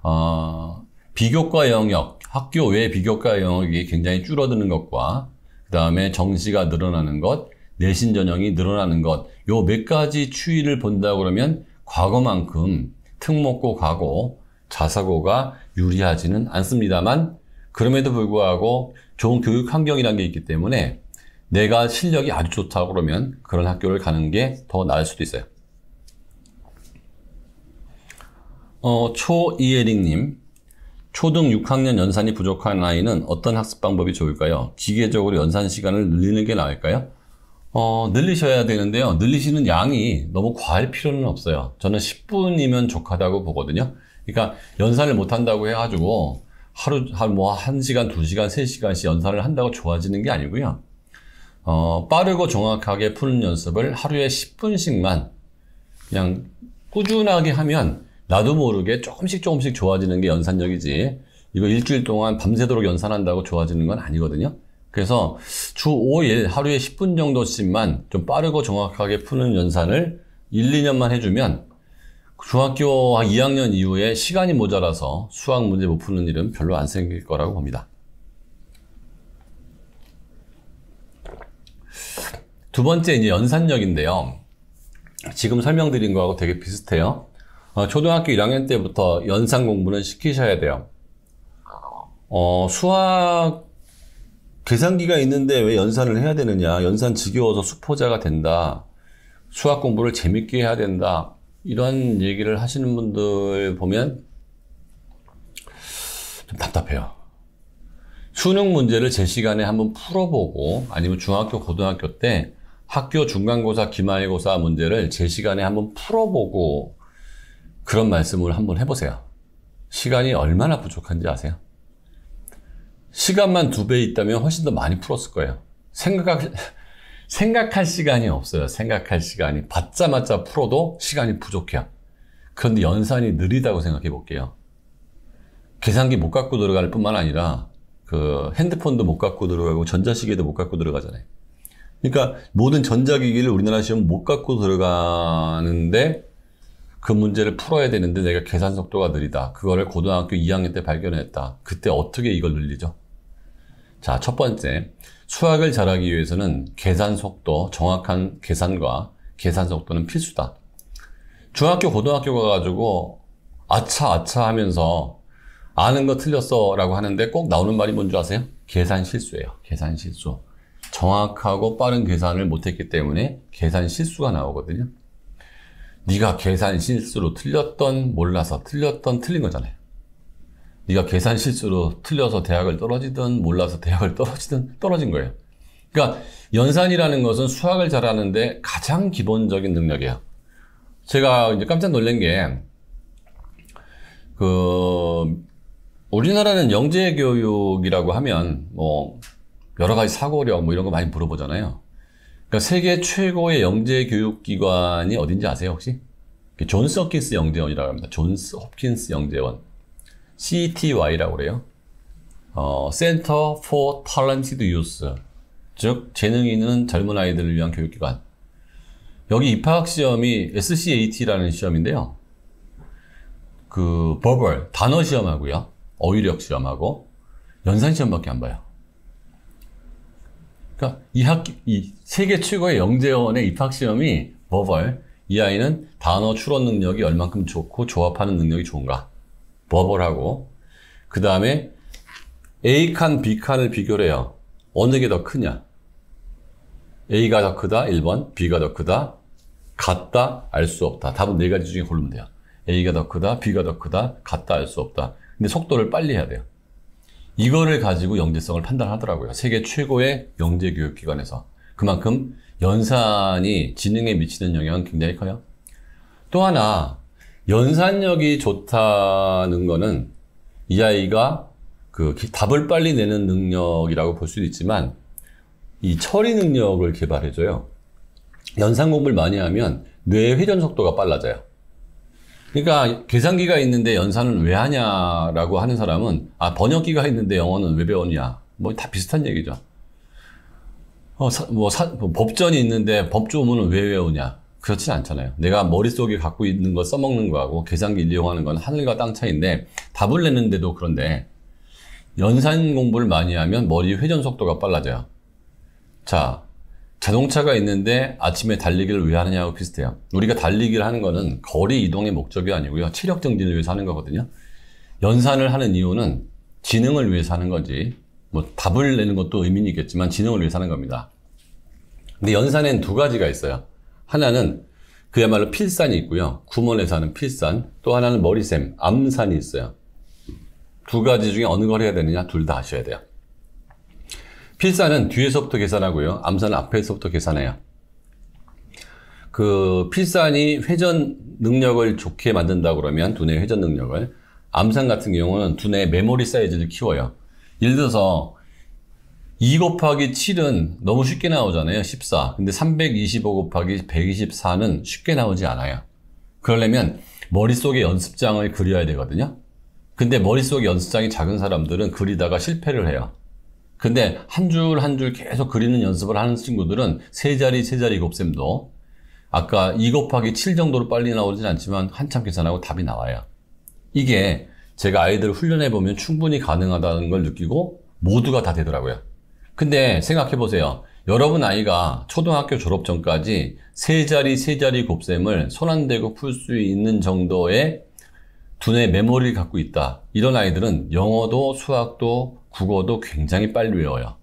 어, 비교과 영역, 학교 외 비교과 영역이 굉장히 줄어드는 것과 그 다음에 정시가 늘어나는 것, 내신 전형이 늘어나는 것, 요 몇 가지 추이를 본다 그러면 과거만큼 특목고 과고 자사고가 유리하지는 않습니다만 그럼에도 불구하고 좋은 교육 환경이라는 게 있기 때문에 내가 실력이 아주 좋다 그러면 그런 학교를 가는 게 더 나을 수도 있어요. 어, 초이에릭님, 초등 6학년 연산이 부족한 아이는 어떤 학습 방법이 좋을까요? 기계적으로 연산 시간을 늘리는 게 나을까요? 어, 늘리셔야 되는데요. 늘리시는 양이 너무 과할 필요는 없어요. 저는 10분이면 좋다고 보거든요. 그러니까 연산을 못한다고 해가지고 하루, 하루 뭐 1시간, 2시간, 3시간씩 연산을 한다고 좋아지는 게 아니고요. 어, 빠르고 정확하게 푸는 연습을 하루에 10분씩만 그냥 꾸준하게 하면 나도 모르게 조금씩 조금씩 좋아지는 게 연산력이지. 이거 일주일 동안 밤새도록 연산한다고 좋아지는 건 아니거든요. 그래서 주 5일 하루에 10분 정도씩만 좀 빠르고 정확하게 푸는 연산을 1, 2년만 해주면 중학교 2학년 이후에 시간이 모자라서 수학 문제 못 푸는 일은 별로 안 생길 거라고 봅니다. 두 번째 이제 연산력인데요. 지금 설명드린 거하고 되게 비슷해요. 어, 초등학교 1학년 때부터 연산 공부는 시키셔야 돼요. 어, 수학 계산기가 있는데 왜 연산을 해야 되느냐? 연산 지겨워서 수포자가 된다. 수학 공부를 재밌게 해야 된다. 이런 얘기를 하시는 분들 보면 좀 답답해요. 수능 문제를 제 시간에 한번 풀어보고 아니면 중학교, 고등학교 때 학교 중간고사, 기말고사 문제를 제 시간에 한번 풀어보고 그런 말씀을 한번 해보세요. 시간이 얼마나 부족한지 아세요? 시간만 두 배 있다면 훨씬 더 많이 풀었을 거예요. 생각할, 생각할 시간이 없어요. 생각할 시간이. 받자마자 풀어도 시간이 부족해요. 그런데 연산이 느리다고 생각해 볼게요. 계산기 못 갖고 들어갈 뿐만 아니라 그 핸드폰도 못 갖고 들어가고 전자시계도 못 갖고 들어가잖아요. 그러니까 모든 전자기기를 우리나라 시험 못 갖고 들어가는데 그 문제를 풀어야 되는데 내가 계산 속도가 느리다. 그거를 고등학교 2학년 때 발견했다. 그때 어떻게 이걸 늘리죠? 자, 첫 번째. 수학을 잘하기 위해서는 계산 속도, 정확한 계산과 계산 속도는 필수다. 중학교, 고등학교 가가지고 아차, 아차 하면서 아는 거 틀렸어 라고 하는데 꼭 나오는 말이 뭔지 아세요? 계산 실수예요. 계산 실수. 정확하고 빠른 계산을 못했기 때문에 계산 실수가 나오거든요. 네가 계산 실수로 틀렸던 몰라서 틀렸던 틀린 거잖아요. 네가 계산 실수로 틀려서 대학을 떨어지든 몰라서 대학을 떨어지든 떨어진 거예요. 그러니까 연산이라는 것은 수학을 잘하는데 가장 기본적인 능력이에요. 제가 이제 깜짝 놀란 게그 우리나라는 영재 교육이라고 하면 뭐 여러 가지 사고력 뭐 이런 거 많이 물어보잖아요. 그러니까 세계 최고의 영재 교육기관이 어딘지 아세요 혹시? 그 존스 홉킨스 영재원이라고 합니다. 존스 홉킨스 영재원. CTY라고 그래요. 어, Center for Talented Youth. 즉, 재능 있는 젊은 아이들을 위한 교육기관. 여기 입학 시험이 SCAT라는 시험인데요. 그, 버벌, 단어 시험하고요. 어휘력 시험하고, 연산 시험밖에 안 봐요. 그러니까 이 학기 이 세계 최고의 영재원의 입학 시험이 버벌 이 아이는 단어 출원 능력이 얼만큼 좋고 조합하는 능력이 좋은가 버벌하고 그 다음에 A 칸 B 칸을 비교 해요. 어느 게 더 크냐? A가 더 크다 1번, B가 더 크다 같다 알 수 없다. 답은 네 가지 중에 고르면 돼요. A가 더 크다, B가 더 크다, 같다 알 수 없다. 근데 속도를 빨리 해야 돼요. 이거를 가지고 영재성을 판단하더라고요. 세계 최고의 영재 교육 기관에서. 그만큼 연산이 지능에 미치는 영향은 굉장히 커요. 또 하나, 연산력이 좋다는 거는 이 아이가 그 답을 빨리 내는 능력이라고 볼 수도 있지만 이 처리 능력을 개발해줘요. 연산 공부를 많이 하면 뇌 회전 속도가 빨라져요. 그러니까 계산기가 있는데 연산을 왜 하냐라고 하는 사람은 아 번역기가 있는데 영어는 왜 배우냐 뭐 다 비슷한 얘기죠. 어, 사, 뭐, 사, 뭐 법전이 있는데 법조문은 왜 외우냐 그렇지 않잖아요. 내가 머릿속에 갖고 있는 거 써먹는 거하고 계산기 이용하는 건 하늘과 땅 차이인데 답을 내는데도 그런데 연산 공부를 많이 하면 머리 회전 속도가 빨라져요. 자 자동차가 있는데 아침에 달리기를 왜 하느냐고 비슷해요. 우리가 달리기를 하는 거는 거리 이동의 목적이 아니고요. 체력 증진을 위해서 하는 거거든요. 연산을 하는 이유는 지능을 위해서 하는 거지, 뭐 답을 내는 것도 의미는 있겠지만 지능을 위해서 하는 겁니다. 근데 연산엔 두 가지가 있어요. 하나는 그야말로 필산이 있고요. 구멍에서 하는 필산, 또 하나는 머리샘, 암산이 있어요. 두 가지 중에 어느 걸 해야 되느냐 둘 다 하셔야 돼요. 필사는 뒤에서부터 계산하고요. 암산은 앞에서부터 계산해요. 그 필산이 회전 능력을 좋게 만든다 그러면 두뇌 회전 능력을 암산 같은 경우는 두뇌 메모리 사이즈를 키워요. 예를 들어서 2 곱하기 7은 너무 쉽게 나오잖아요. 14. 근데 325 곱하기 124는 쉽게 나오지 않아요. 그러려면 머릿속에 연습장을 그려야 되거든요. 근데 머릿속에 연습장이 작은 사람들은 그리다가 실패를 해요. 근데 한 줄 한 줄 계속 그리는 연습을 하는 친구들은 세 자리, 세 자리 곱셈도 아까 2 곱하기 7 정도로 빨리 나오진 않지만 한참 계산하고 답이 나와요. 이게 제가 아이들을 훈련해보면 충분히 가능하다는 걸 느끼고 모두가 다 되더라고요. 근데 생각해보세요. 여러분 아이가 초등학교 졸업 전까지 세 자리 세 자리 곱셈을 손 안 대고 풀 수 있는 정도의 두뇌 메모리를 갖고 있다. 이런 아이들은 영어도 수학도 국어도 굉장히 빨리 외워요.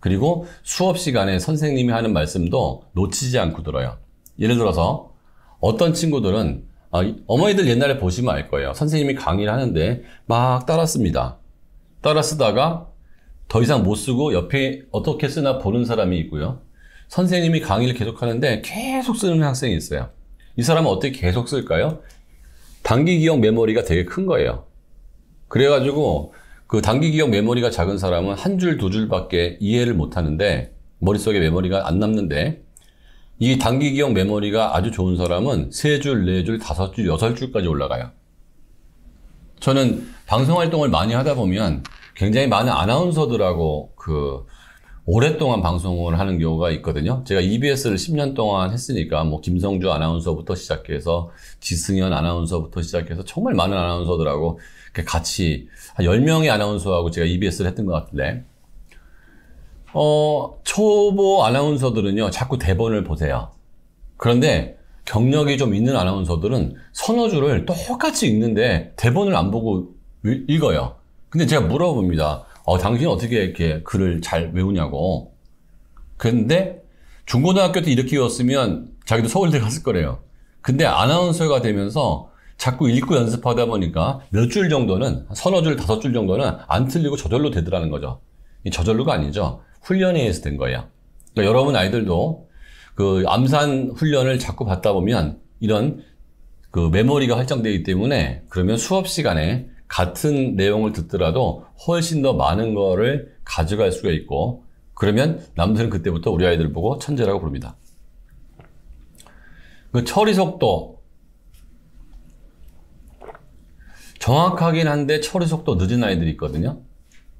그리고 수업 시간에 선생님이 하는 말씀도 놓치지 않고 들어요. 예를 들어서 어떤 친구들은 아, 어머니들 옛날에 보시면 알 거예요. 선생님이 강의를 하는데 막 따라 씁니다. 따라 쓰다가 더 이상 못 쓰고 옆에 어떻게 쓰나 보는 사람이 있고요. 선생님이 강의를 계속 하는데 계속 쓰는 학생이 있어요. 이 사람은 어떻게 계속 쓸까요? 단기 기억 메모리가 되게 큰 거예요. 그래가지고 그 단기 기억 메모리가 작은 사람은 한 줄, 두 줄밖에 이해를 못 하는데 머릿속에 메모리가 안 남는데 이 단기 기억 메모리가 아주 좋은 사람은 세 줄, 네 줄, 다섯 줄, 여섯 줄까지 올라가요. 저는 방송 활동을 많이 하다 보면 굉장히 많은 아나운서들하고 그 오랫동안 방송을 하는 경우가 있거든요. 제가 EBS를 10년 동안 했으니까 뭐 김성주 아나운서부터 시작해서 지승현 아나운서부터 시작해서 정말 많은 아나운서들하고 같이 한 10명의 아나운서하고 제가 EBS를 했던 것 같은데 어, 초보 아나운서들은요, 자꾸 대본을 보세요. 그런데 경력이 좀 있는 아나운서들은 서너 줄을 똑같이 읽는데 대본을 안 보고 읽어요. 근데 제가 물어봅니다. 어, 당신 어떻게 이렇게 글을 잘 외우냐고. 그런데 중고등학교 때 이렇게 외웠으면 자기도 서울대 갔을 거래요. 근데 아나운서가 되면서 자꾸 읽고 연습하다 보니까 몇 줄 정도는 서너 줄, 다섯 줄 정도는 안 틀리고 저절로 되더라는 거죠. 이 저절로가 아니죠. 훈련에 의해서 된 거예요. 그러니까 여러분 아이들도 그 암산 훈련을 자꾸 받다 보면 이런 그 메모리가 활성되기 때문에 그러면 수업 시간에 같은 내용을 듣더라도 훨씬 더 많은 거를 가져갈 수가 있고 그러면 남들은 그때부터 우리 아이들 을 보고 천재라고 부릅니다. 그 처리 속도 정확하긴 한데 처리 속도 늦은 아이들이 있거든요.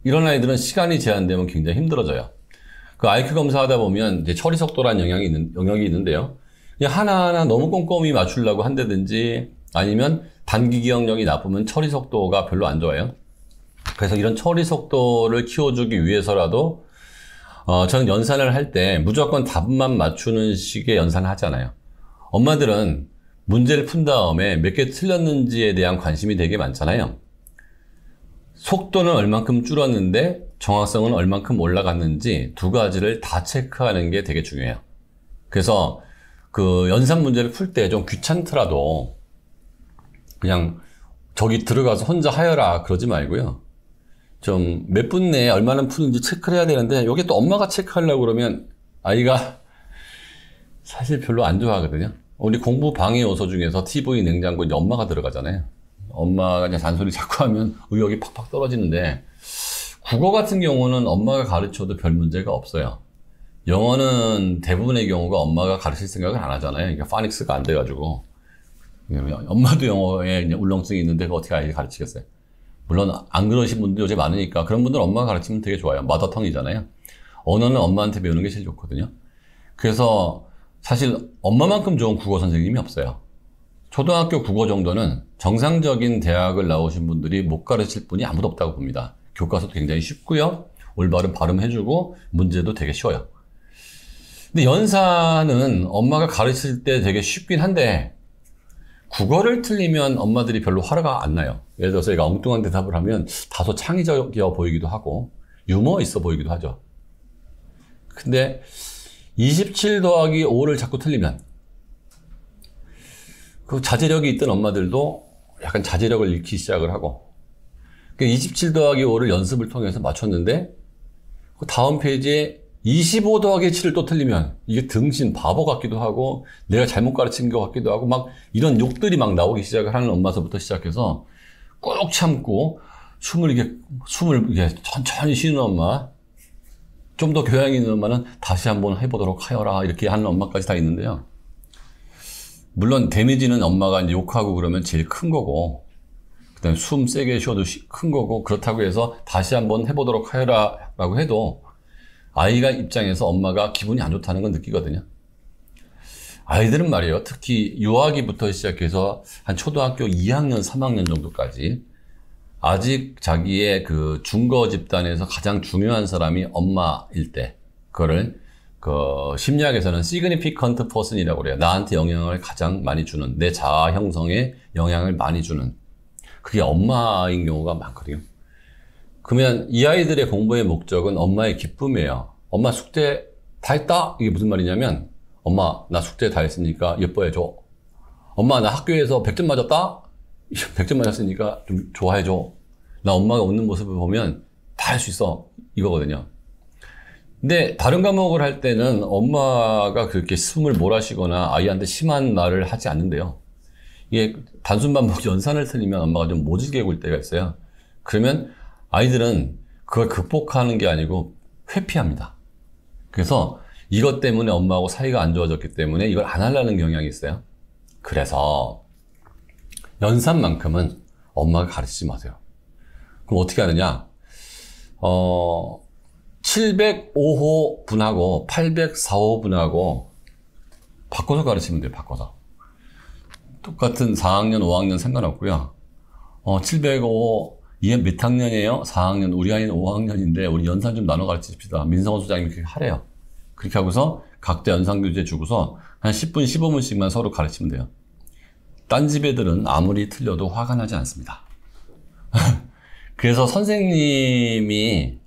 이런 아이들은 시간이 제한되면 굉장히 힘들어져요. 그 IQ 검사하다 보면 이제 처리 속도란 영향이 있는, 영역이 있는데요. 그냥 하나하나 너무 꼼꼼히 맞추려고 한다든지 아니면 단기 기억력이 나쁘면 처리 속도가 별로 안 좋아요. 그래서 이런 처리 속도를 키워주기 위해서라도 어, 저는 연산을 할 때 무조건 답만 맞추는 식의 연산을 하잖아요. 엄마들은 문제를 푼 다음에 몇 개 틀렸는지에 대한 관심이 되게 많잖아요. 속도는 얼만큼 줄었는데 정확성은 얼만큼 올라갔는지 두 가지를 다 체크하는 게 되게 중요해요. 그래서 그 연산 문제를 풀 때 좀 귀찮더라도 그냥 저기 들어가서 혼자 하여라 그러지 말고요. 좀 몇 분 내에 얼마나 푸는지 체크를 해야 되는데 이게 또 엄마가 체크하려고 그러면 아이가 사실 별로 안 좋아하거든요. 우리 공부 방해 요소 중에서 TV, 냉장고 에 엄마가 들어가잖아요. 엄마가 그냥 잔소리 자꾸 하면 의욕이 팍팍 떨어지는데 국어 같은 경우는 엄마가 가르쳐도 별 문제가 없어요. 영어는 대부분의 경우가 엄마가 가르칠 생각을 안 하잖아요. 그러니까 파닉스가 안 돼가지고 엄마도 영어에 울렁증이 있는데 그 어떻게 아이 가르치겠어요? 물론 안 그러신 분들 요새 많으니까 그런 분들 엄마가 가르치면 되게 좋아요. 마더텅이잖아요. 언어는 엄마한테 배우는 게 제일 좋거든요. 그래서 사실 엄마만큼 좋은 국어 선생님이 없어요. 초등학교 국어 정도는 정상적인 대학을 나오신 분들이 못 가르칠 분이 아무도 없다고 봅니다. 교과서도 굉장히 쉽고요. 올바른 발음해주고 문제도 되게 쉬워요. 근데 연사는 엄마가 가르칠 때 되게 쉽긴 한데 국어를 틀리면 엄마들이 별로 화가 안 나요. 예를 들어서 얘가 엉뚱한 대답을 하면 다소 창의적이어 보이기도 하고 유머 있어 보이기도 하죠. 근데 27 더하기 5를 자꾸 틀리면 그 자제력이 있던 엄마들도 약간 자제력을 잃기 시작을 하고 2 그 7 더하기 5를 연습을 통해서 맞췄는데 그 다음 페이지에 25 더하기 7을 또 틀리면 이게 등신 바보 같기도 하고 내가 잘못 가르친 것 같기도 하고 막 이런 욕들이 막 나오기 시작을 하는 엄마서부터 시작해서 꾹 참고 숨을 이게 숨을 이게 천천히 쉬는 엄마 좀더 교양 있는 엄마는 다시 한번 해보도록 하여라 이렇게 하는 엄마까지 다 있는데요. 물론 데미지는 엄마가 이제 욕하고 그러면 제일 큰 거고 그다음에 숨 세게 쉬어도 큰 거고 그렇다고 해서 다시 한번 해보도록 하여라라고 해도 아이가 입장에서 엄마가 기분이 안 좋다는 건 느끼거든요. 아이들은 말이에요. 특히 유아기부터 시작해서 한 초등학교 2학년, 3학년 정도까지 아직 자기의 그 중거 집단에서 가장 중요한 사람이 엄마일 때 그거를 그 심리학에서는 significant person이라고 그래요. 나한테 영향을 가장 많이 주는 내 자아 형성에 영향을 많이 주는 그게 엄마인 경우가 많거든요. 그러면 이 아이들의 공부의 목적은 엄마의 기쁨이에요. 엄마 숙제 다 했다? 이게 무슨 말이냐면 엄마 나 숙제 다 했으니까 예뻐해줘. 엄마 나 학교에서 100점 맞았다? 100점 맞았으니까 좀 좋아해줘. 나 엄마가 웃는 모습을 보면 다 할 수 있어. 이거거든요. 근데 다른 과목을 할 때는 엄마가 그렇게 숨을 몰아쉬거나 아이한테 심한 말을 하지 않는데요. 이게 단순 반복 연산을 틀리면 엄마가 좀 모질게 굴 때가 있어요. 그러면 아이들은 그걸 극복하는 게 아니고 회피합니다. 그래서 이것 때문에 엄마하고 사이가 안 좋아졌기 때문에 이걸 안 하려는 경향이 있어요. 그래서 연산만큼은 엄마가 가르치지 마세요. 그럼 어떻게 하느냐? 어, 705호 분하고 804호 분하고 바꿔서 가르치면 돼요, 바꿔서. 똑같은 4학년, 5학년 상관없고요. 어, 705호, 얘몇 학년이에요? 4학년, 우리 아이는 5학년인데 우리 연산 좀 나눠 가르칩시다. 민성호 소장님이 그렇게 하래요. 그렇게 하고서 각자 연산교재 주고서 한 10분, 15분씩만 서로 가르치면 돼요. 딴집 애들은 아무리 틀려도 화가 나지 않습니다. 그래서 선생님이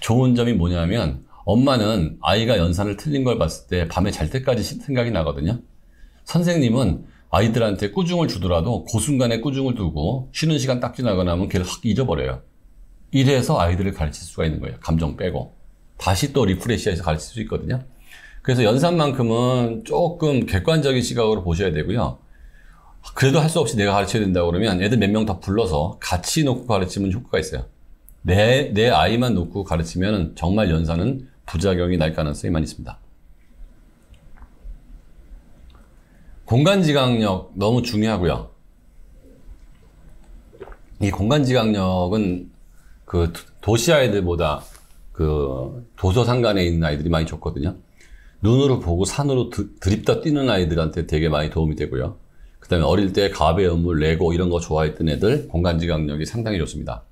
좋은 점이 뭐냐면 엄마는 아이가 연산을 틀린 걸 봤을 때 밤에 잘 때까지 생각이 나거든요. 선생님은 아이들한테 꾸중을 주더라도 그 순간에 꾸중을 두고 쉬는 시간 딱 지나거나 하면 걔를 확 잊어버려요. 이래서 아이들을 가르칠 수가 있는 거예요. 감정 빼고. 다시 또 리프레시해서 가르칠 수 있거든요. 그래서 연산만큼은 조금 객관적인 시각으로 보셔야 되고요. 그래도 할 수 없이 내가 가르쳐야 된다 고 그러면 애들 몇 명 다 불러서 같이 놓고 가르치면 효과가 있어요. 내, 내 아이만 놓고 가르치면 정말 연산은 부작용이 날 가능성이 많이 있습니다. 공간지각력 너무 중요하고요. 이 공간지각력은 그 도시 아이들보다 그 도서 상간에 있는 아이들이 많이 좋거든요. 눈으로 보고 산으로 드, 드립다 뛰는 아이들한테 되게 많이 도움이 되고요. 그다음에 어릴 때 가베 음물 레고 이런 거 좋아했던 애들 공간 지각력이 상당히 좋습니다.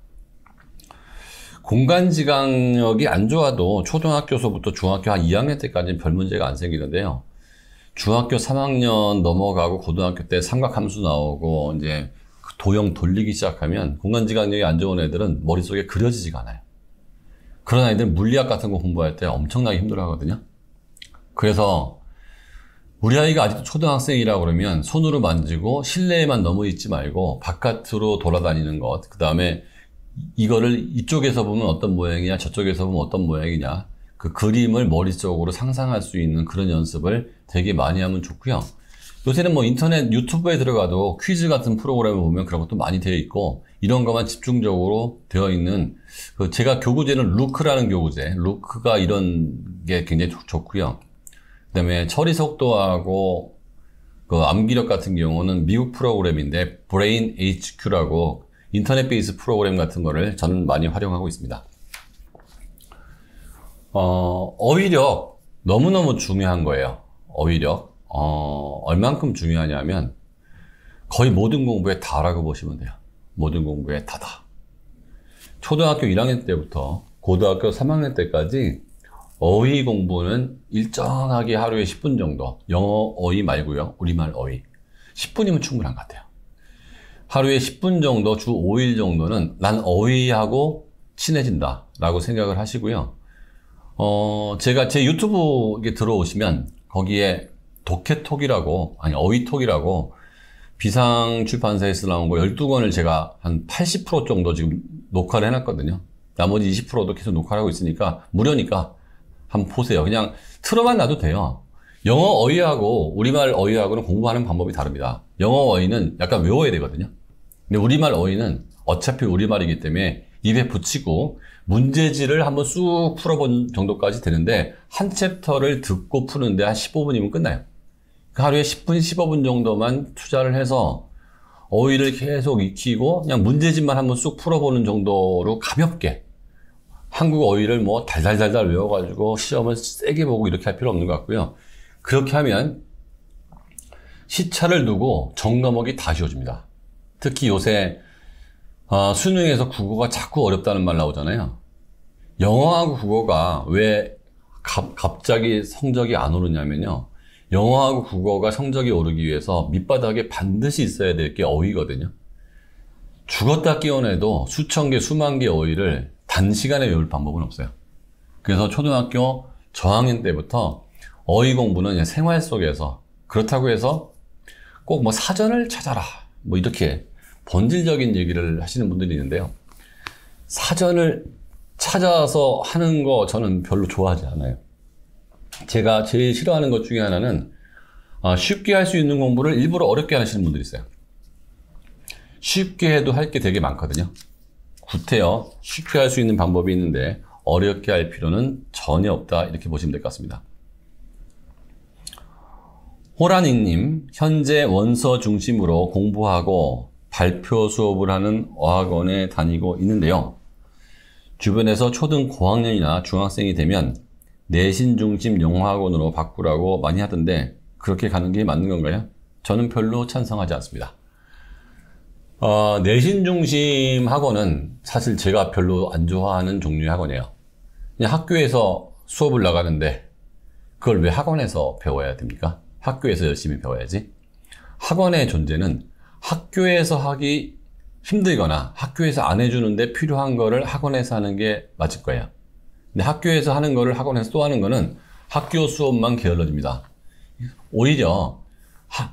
공간 지각력이 안 좋아도 초등학교서부터 중학교 한 2학년 때까지는 별 문제가 안 생기는데요. 중학교 3학년 넘어가고 고등학교 때 삼각함수 나오고 이제 그 도형 돌리기 시작하면 공간 지각력이 안 좋은 애들은 머릿속에 그려지지가 않아요. 그런 아이들은 물리학 같은 거 공부할 때 엄청나게 힘들어 하거든요. 그래서 우리 아이가 아직도 초등학생이라 그러면 손으로 만지고 실내에만 너무 있지 말고 바깥으로 돌아다니는 것, 그 다음에 이거를 이쪽에서 보면 어떤 모양이냐, 저쪽에서 보면 어떤 모양이냐, 그 그림을 머릿속으로 상상할 수 있는 그런 연습을 되게 많이 하면 좋고요. 요새는 뭐 인터넷 유튜브에 들어가도 퀴즈 같은 프로그램을 보면 그런 것도 많이 되어 있고 이런 것만 집중적으로 되어 있는 그 제가 교구제는 루크라는 교구제, 루크가 이런 게 굉장히 좋고요. 그다음에 처리 속도하고 그 암기력 같은 경우는 미국 프로그램인데 브레인 HQ라고 인터넷 베이스 프로그램 같은 거를 저는 많이 활용하고 있습니다. 어, 어휘력 너무너무 중요한 거예요. 어휘력. 어, 얼만큼 중요하냐면 거의 모든 공부에 다라고 보시면 돼요. 모든 공부에 다다. 초등학교 1학년 때부터 고등학교 3학년 때까지 어휘 공부는 일정하게 하루에 10분 정도 영어 어휘 말고요 우리말 어휘 10분이면 충분한 것 같아요 하루에 10분 정도 주 5일 정도는 난 어휘하고 친해진다 라고 생각을 하시고요 어 제가 제 유튜브에 들어오시면 거기에 독해톡이라고 아니 어휘톡이라고 비상출판사에서 나온 거 12권을 제가 한 80% 정도 지금 녹화를 해놨거든요 나머지 20%도 계속 녹화를 하고 있으니까 무료니까 한번 보세요. 그냥 틀어만 놔도 돼요. 영어 어휘하고 우리말 어휘하고는 공부하는 방법이 다릅니다. 영어 어휘는 약간 외워야 되거든요. 근데 우리말 어휘는 어차피 우리말이기 때문에 입에 붙이고 문제지를 한번 쑥 풀어본 정도까지 되는데 한 챕터를 듣고 푸는데 한 15분이면 끝나요. 그 하루에 10분, 15분 정도만 투자를 해서 어휘를 계속 익히고 그냥 문제집만 한번 쑥 풀어보는 정도로 가볍게 한국 어의를뭐 달달달달 외워가지고 시험을 세게 보고 이렇게 할 필요 없는 것 같고요. 그렇게 하면 시차를 두고 정과목이 다 쉬워집니다. 특히 요새 어, 수능에서 국어가 자꾸 어렵다는 말 나오잖아요. 영어하고 국어가 왜 갑, 갑자기 성적이 안 오르냐면요. 영어하고 국어가 성적이 오르기 위해서 밑바닥에 반드시 있어야 될 게 어휘거든요. 죽었다 깨어내도 수천 개, 수만 개 어휘를 단시간에 외울 방법은 없어요. 그래서 초등학교 저학년 때부터 어휘 공부는 생활 속에서 그렇다고 해서 꼭 뭐 사전을 찾아라 뭐 이렇게 본질적인 얘기를 하시는 분들이 있는데요. 사전을 찾아서 하는 거 저는 별로 좋아하지 않아요. 제가 제일 싫어하는 것 중에 하나는 아, 쉽게 할 수 있는 공부를 일부러 어렵게 하시는 분들이 있어요. 쉽게 해도 할 게 되게 많거든요. 구태여 쉽게 할 수 있는 방법이 있는데 어렵게 할 필요는 전혀 없다 이렇게 보시면 될 것 같습니다. 호라니님, 현재 원서 중심으로 공부하고 발표 수업을 하는 어학원에 다니고 있는데요. 주변에서 초등 고학년이나 중학생이 되면 내신 중심 영어학원으로 바꾸라고 많이 하던데 그렇게 가는 게 맞는 건가요? 저는 별로 찬성하지 않습니다. 어, 내신 중심 학원은 사실 제가 별로 안 좋아하는 종류의 학원이에요. 그냥 학교에서 수업을 나가는데 그걸 왜 학원에서 배워야 됩니까? 학교에서 열심히 배워야지. 학원의 존재는 학교에서 하기 힘들거나 학교에서 안 해주는데 필요한 거를 학원에서 하는 게 맞을 거예요. 근데 학교에서 하는 거를 학원에서 또 하는 거는 학교 수업만 게을러집니다. 오히려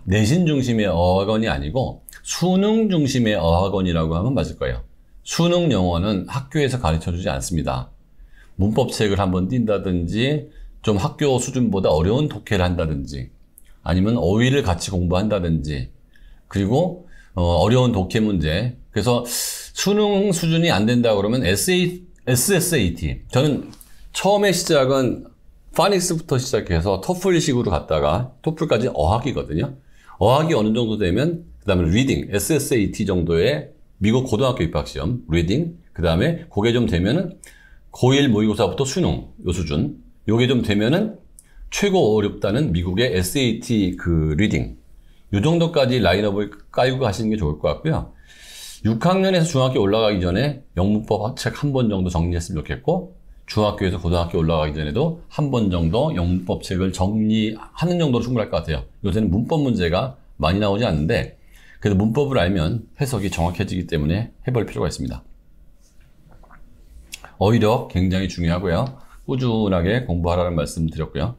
내신 중심의 어건이 아니고 수능 중심의 어학원이라고 하면 맞을 거예요. 수능 영어는 학교에서 가르쳐 주지 않습니다. 문법책을 한번 띈다든지 좀 학교 수준보다 어려운 독해를 한다든지 아니면 어휘를 같이 공부한다든지 그리고 어, 려운 독해 문제 그래서 수능 수준이 안 된다 그러면 SSAT 저는 처음에 시작은 파닉스부터 시작해서 토플식으로 갔다가 토플까지 어학이거든요 어학이 어느 정도 되면 그 다음에 리딩, SSAT 정도의 미국 고등학교 입학 시험, 리딩, 그 다음에 그게 좀 되면은 고1 모의고사부터 수능, 요 수준. 요게 좀 되면은 최고 어렵다는 미국의 SAT 그 리딩. 요 정도까지 라인업을 깔고 가시는 게 좋을 것 같고요. 6학년에서 중학교 올라가기 전에 영문법 책 한 번 정도 정리했으면 좋겠고, 중학교에서 고등학교 올라가기 전에도 한 번 정도 영문법 책을 정리하는 정도로 충분할 것 같아요. 요새는 문법 문제가 많이 나오지 않는데, 그래서 문법을 알면 해석이 정확해지기 때문에 해볼 필요가 있습니다. 어휘력 굉장히 중요하고요. 꾸준하게 공부하라는 말씀 드렸고요.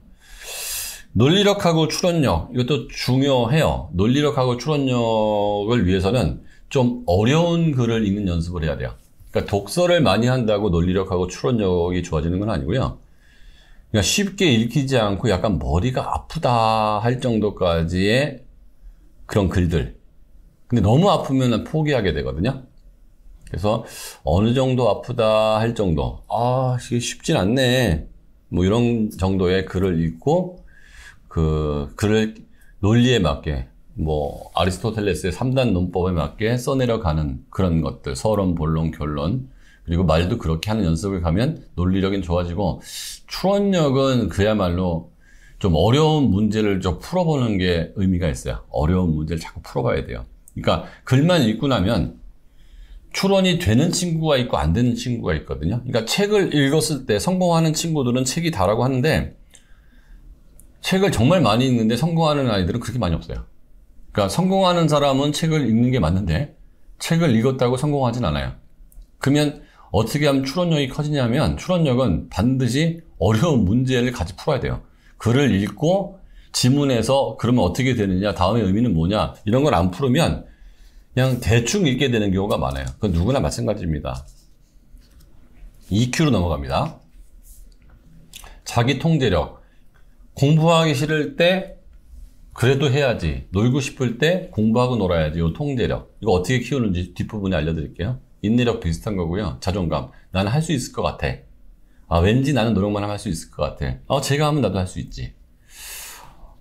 논리력하고 추론력 이것도 중요해요. 논리력하고 추론력을 위해서는 좀 어려운 글을 읽는 연습을 해야 돼요. 그러니까 독서를 많이 한다고 논리력하고 추론력이 좋아지는 건 아니고요. 그러니까 쉽게 읽히지 않고 약간 머리가 아프다 할 정도까지의 그런 글들 근데 너무 아프면 포기하게 되거든요. 그래서 어느 정도 아프다 할 정도, 아, 이게 쉽진 않네. 뭐 이런 정도의 글을 읽고, 그, 글을 논리에 맞게, 뭐, 아리스토텔레스의 3단 논법에 맞게 써내려가는 그런 것들, 서론, 본론, 결론, 그리고 말도 그렇게 하는 연습을 가면 논리력은 좋아지고, 추론력은 그야말로 좀 어려운 문제를 좀 풀어보는 게 의미가 있어요. 어려운 문제를 자꾸 풀어봐야 돼요. 그러니까 글만 읽고 나면 추론이 되는 친구가 있고 안 되는 친구가 있거든요. 그러니까 책을 읽었을 때 성공하는 친구들은 책이 다라고 하는데 책을 정말 많이 읽는데 성공하는 아이들은 그렇게 많이 없어요. 그러니까 성공하는 사람은 책을 읽는 게 맞는데 책을 읽었다고 성공하진 않아요. 그러면 어떻게 하면 추론력이 커지냐면 추론력은 반드시 어려운 문제를 같이 풀어야 돼요. 글을 읽고 지문에서 그러면 어떻게 되느냐, 다음의 의미는 뭐냐, 이런 걸 안 풀으면 그냥 대충 읽게 되는 경우가 많아요. 그건 누구나 마찬가지입니다. EQ로 넘어갑니다. 자기 통제력. 공부하기 싫을 때 그래도 해야지. 놀고 싶을 때 공부하고 놀아야지. 요 통제력. 이거 어떻게 키우는지 뒷부분에 알려드릴게요. 인내력 비슷한 거고요. 자존감. 나는 할 수 있을 것 같아. 아, 왠지 나는 노력만 하면 할 수 있을 것 같아. 아, 제가 하면 나도 할 수 있지.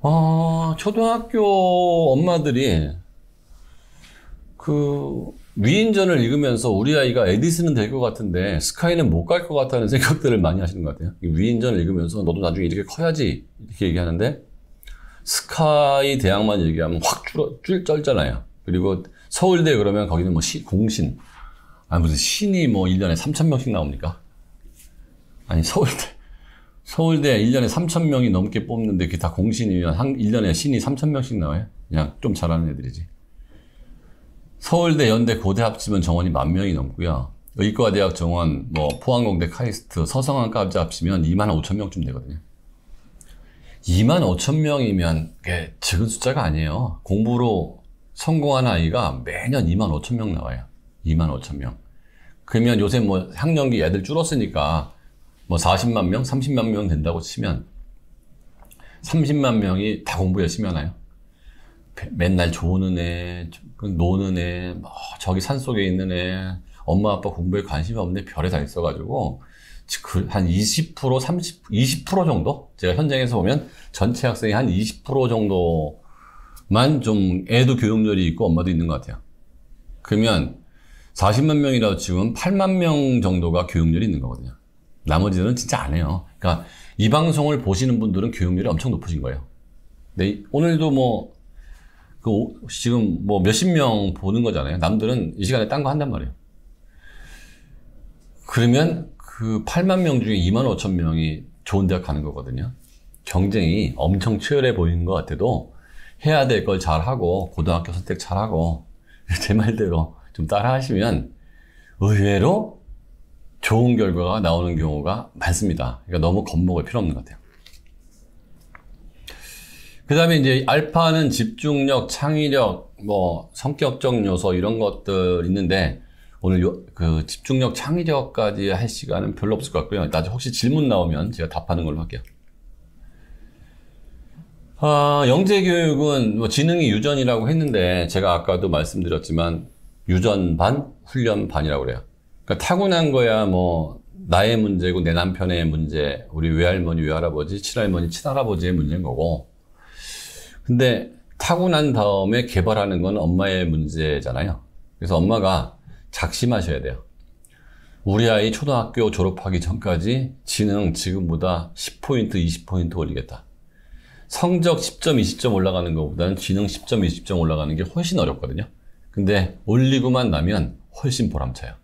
어, 초등학교 엄마들이 그 위인전을 읽으면서 우리 아이가 에디슨은 될 것 같은데 스카이는 못 갈 것 같다는 생각들을 많이 하시는 것 같아요. 위인전을 읽으면서 너도 나중에 이렇게 커야지 이렇게 얘기하는데 스카이 대학만 얘기하면 확 줄어, 줄, 쩔잖아요. 그리고 서울대 그러면 거기는 뭐 시, 공신. 아, 무슨 신이 뭐 1년에 3천명씩 나옵니까? 아니, 서울대. 서울대 1년에 3천 명이 넘게 뽑는데 그게 다 공신이면 한 1년에 신이 3천 명씩 나와요? 그냥 좀 잘하는 애들이지. 서울대, 연대, 고대 합치면 정원이 만 명이 넘고요. 의과대학 정원, 뭐 포항공대, 카이스트, 서성안까지 합치면 2만 5천 명쯤 되거든요. 2만 5천 명이면 그게 적은 숫자가 아니에요. 공부로 성공한 아이가 매년 2만 5천 명 나와요. 2만 5천 명. 그러면 요새 뭐 학년기 애들 줄었으니까 뭐 40만 명, 30만 명 된다고 치면 30만 명이 다 공부 열심히 하나요? 맨날 좋은 애, 노는 애, 뭐 저기 산 속에 있는 애, 엄마 아빠 공부에 관심이 없는 별에 다 있어가지고 한20% 30 20% 정도 제가 현장에서 보면 전체 학생이 한20% 정도만 좀 애도 교육열이 있고 엄마도 있는 것 같아요. 그러면 40만 명이라도 지금 8만 명 정도가 교육열이 있는 거거든요. 나머지는 진짜 안 해요. 그러니까 이 방송을 보시는 분들은 교육률이 엄청 높으신 거예요. 네, 오늘도 뭐, 그, 지금 뭐 몇십 명 보는 거잖아요. 남들은 이 시간에 딴 거 한단 말이에요. 그러면 그 8만 명 중에 2만 5천 명이 좋은 대학 가는 거거든요. 경쟁이 엄청 치열해 보이는 것 같아도 해야 될 걸 잘하고, 고등학교 선택 잘하고, 제 말대로 좀 따라 하시면 의외로 좋은 결과가 나오는 경우가 많습니다. 그러니까 너무 겁먹을 필요 없는 것 같아요. 그 다음에 이제 알파는 집중력, 창의력, 뭐 성격적 요소 이런 것들 있는데 오늘 요, 그 집중력, 창의력까지 할 시간은 별로 없을 것 같고요. 나중에 혹시 질문 나오면 제가 답하는 걸로 할게요. 아, 영재교육은 뭐 지능이 유전이라고 했는데 제가 아까도 말씀드렸지만 유전 반, 훈련 반이라고 그래요. 그러니까 타고난 거야 뭐 나의 문제고 내 남편의 문제, 우리 외할머니, 외할아버지, 친할머니친할아버지의 문제인 거고. 근데 타고난 다음에 개발하는 건 엄마의 문제잖아요. 그래서 엄마가 작심하셔야 돼요. 우리 아이 초등학교 졸업하기 전까지 지능 지금보다 10포인트, 20포인트 올리겠다. 성적 10점, 20점 올라가는 것보다는 지능 10점, 20점 올라가는 게 훨씬 어렵거든요. 근데 올리고만 나면 훨씬 보람차요.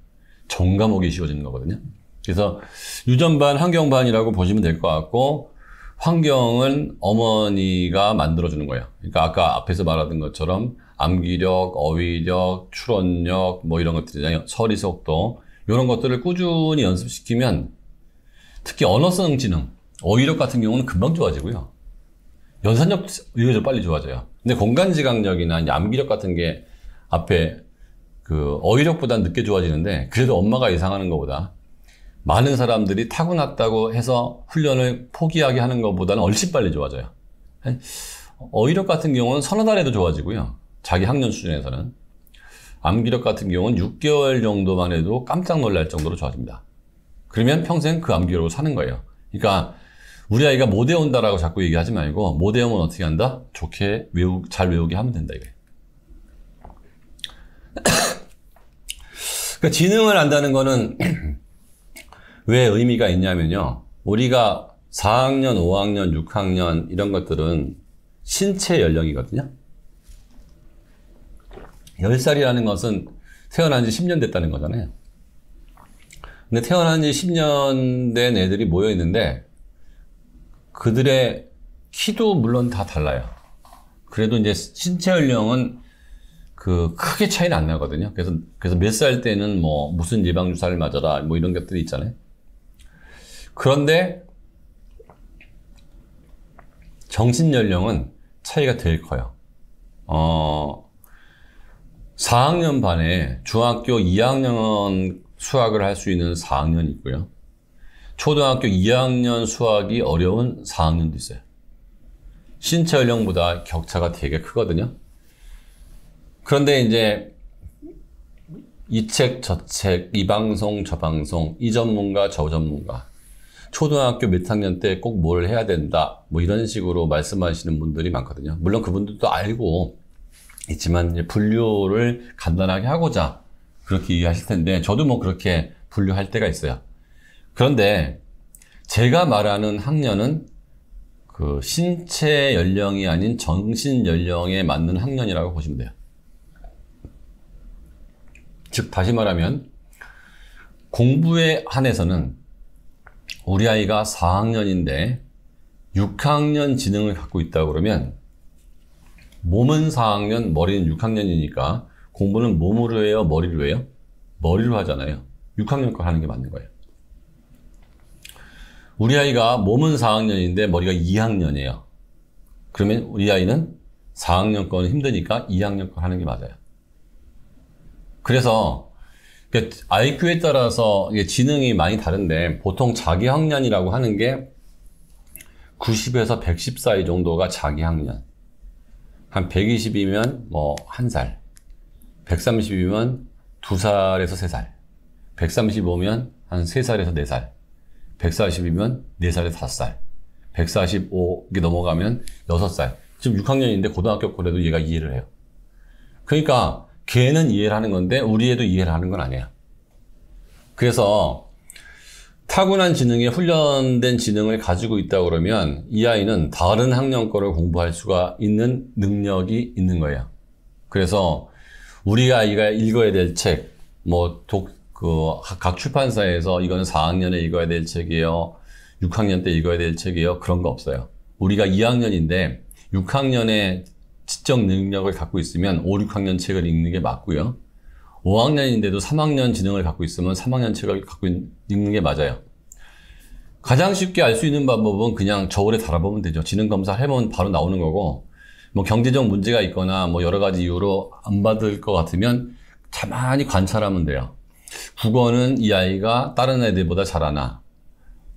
정감옥이 쉬워지는 거거든요. 그래서 유전반, 환경반이라고 보시면 될 것 같고, 환경은 어머니가 만들어주는 거예요. 그러니까 아까 앞에서 말하던 것처럼 암기력, 어휘력, 추론력, 뭐 이런 것들이잖아요. 서리 속도. 이런 것들을 꾸준히 연습시키면 특히 언어성 지능, 어휘력 같은 경우는 금방 좋아지고요. 연산력 의외로 빨리 좋아져요. 근데 공간지각력이나 암기력 같은 게 앞에 그 어휘력보다 늦게 좋아지는데 그래도 엄마가 예상하는 것보다 많은 사람들이 타고났다고 해서 훈련을 포기하게 하는 것보다는 얼씬 빨리 좋아져요. 예? 어휘력 같은 경우는 서너 달에도 좋아지고요. 자기 학년 수준에서는. 암기력 같은 경우는 6개월 정도만 해도 깜짝 놀랄 정도로 좋아집니다. 그러면 평생 그 암기력으로 사는 거예요. 그러니까 우리 아이가 못 외운다라고 자꾸 얘기하지 말고 못 외우면 어떻게 한다? 좋게 외우, 잘 외우게 하면 된다 이거 그러니까 지능을 안다는 거는 왜 의미가 있냐면요. 우리가 4학년, 5학년, 6학년 이런 것들은 신체 연령이거든요. 10살이라는 것은 태어난 지 10년 됐다는 거잖아요. 근데 태어난 지 10년 된 애들이 모여 있는데 그들의 키도 물론 다 달라요. 그래도 이제 신체 연령은 그 크게 차이는 안 나거든요. 그래서 그래서 몇 살 때는 뭐 무슨 예방 주사를 맞아라 뭐 이런 것들이 있잖아요. 그런데 정신 연령은 차이가 될일 커요. 어 4학년 반에 중학교 2학년 수학을 할 수 있는 4학년이 있고요. 초등학교 2학년 수학이 어려운 4학년도 있어요. 신체 연령보다 격차가 되게 크거든요. 그런데 이제 이 책, 저 책, 이 방송, 저 방송, 이 전문가, 저 전문가. 초등학교 몇 학년 때 꼭 뭘 해야 된다. 뭐 이런 식으로 말씀하시는 분들이 많거든요. 물론 그분들도 알고 있지만 분류를 간단하게 하고자 그렇게 이해하실 텐데 저도 뭐 그렇게 분류할 때가 있어요. 그런데 제가 말하는 학년은 그 신체 연령이 아닌 정신 연령에 맞는 학년이라고 보시면 돼요. 즉, 다시 말하면, 공부에 한해서는 우리 아이가 4학년인데 6학년 지능을 갖고 있다 그러면 몸은 4학년, 머리는 6학년이니까 공부는 몸으로 해요, 머리로 해요? 머리로 하잖아요. 6학년 걸 하는 게 맞는 거예요. 우리 아이가 몸은 4학년인데 머리가 2학년이에요. 그러면 우리 아이는 4학년 거는 힘드니까 2학년 거 하는 게 맞아요. 그래서 그러니 IQ에 따라서 지능이 많이 다른데 보통 자기학년이라고 하는 게 90에서 110 사이 정도가 자기학년. 한 120이면 뭐 1살, 130이면 2살에서 3살, 135면 한 3살에서 4살, 140이면 4살에서 5살, 145이 넘어가면 6살. 지금 6학년인데 고등학교 거래도 얘가 이해를 해요. 그러니까 걔는 이해를 하는 건데 우리 애도 이해를 하는 건 아니야. 그래서 타고난 지능에 훈련된 지능을 가지고 있다 그러면 이 아이는 다른 학년 거를 공부할 수가 있는 능력이 있는 거예요. 그래서 우리 아이가 읽어야 될 책, 뭐 독, 그, 각 출판사에서 이거는 4학년에 읽어야 될 책이에요. 6학년 때 읽어야 될 책이에요. 그런 거 없어요. 우리가 2학년인데 6학년에 지적 능력을 갖고 있으면 5, 6학년 책을 읽는 게 맞고요. 5학년인데도 3학년 지능을 갖고 있으면 3학년 책을 갖고 읽는 게 맞아요. 가장 쉽게 알 수 있는 방법은 그냥 저울에 달아보면 되죠. 지능검사 해보면 바로 나오는 거고, 뭐 경제적 문제가 있거나 뭐 여러 가지 이유로 안 받을 것 같으면 가만히 관찰하면 돼요. 국어는 이 아이가 다른 애들보다 잘하나,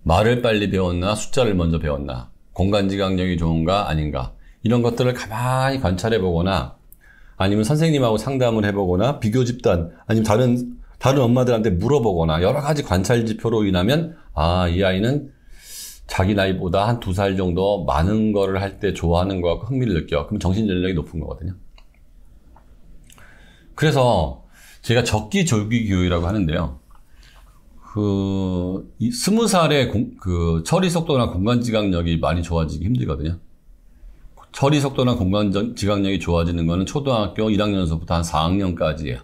말을 빨리 배웠나, 숫자를 먼저 배웠나, 공간지각력이 좋은가 아닌가, 이런 것들을 가만히 관찰해 보거나 아니면 선생님하고 상담을 해보거나 비교 집단 아니면 다른 다른 엄마들한테 물어보거나 여러 가지 관찰 지표로 인하면 아이 아이는 자기 나이보다 한 두 살 정도 많은 거를 할 때 좋아하는 것 같고 그 흥미를 느껴 그럼 정신 전력이 높은 거거든요. 그래서 제가 적기 조기 교육이라고 하는데요. 그 스무 살에 그 처리 속도나 공간 지각력이 많이 좋아지기 힘들거든요. 처리 속도나 공간 지각력이 좋아지는 거는 초등학교 1학년서부터 한 4학년까지예요.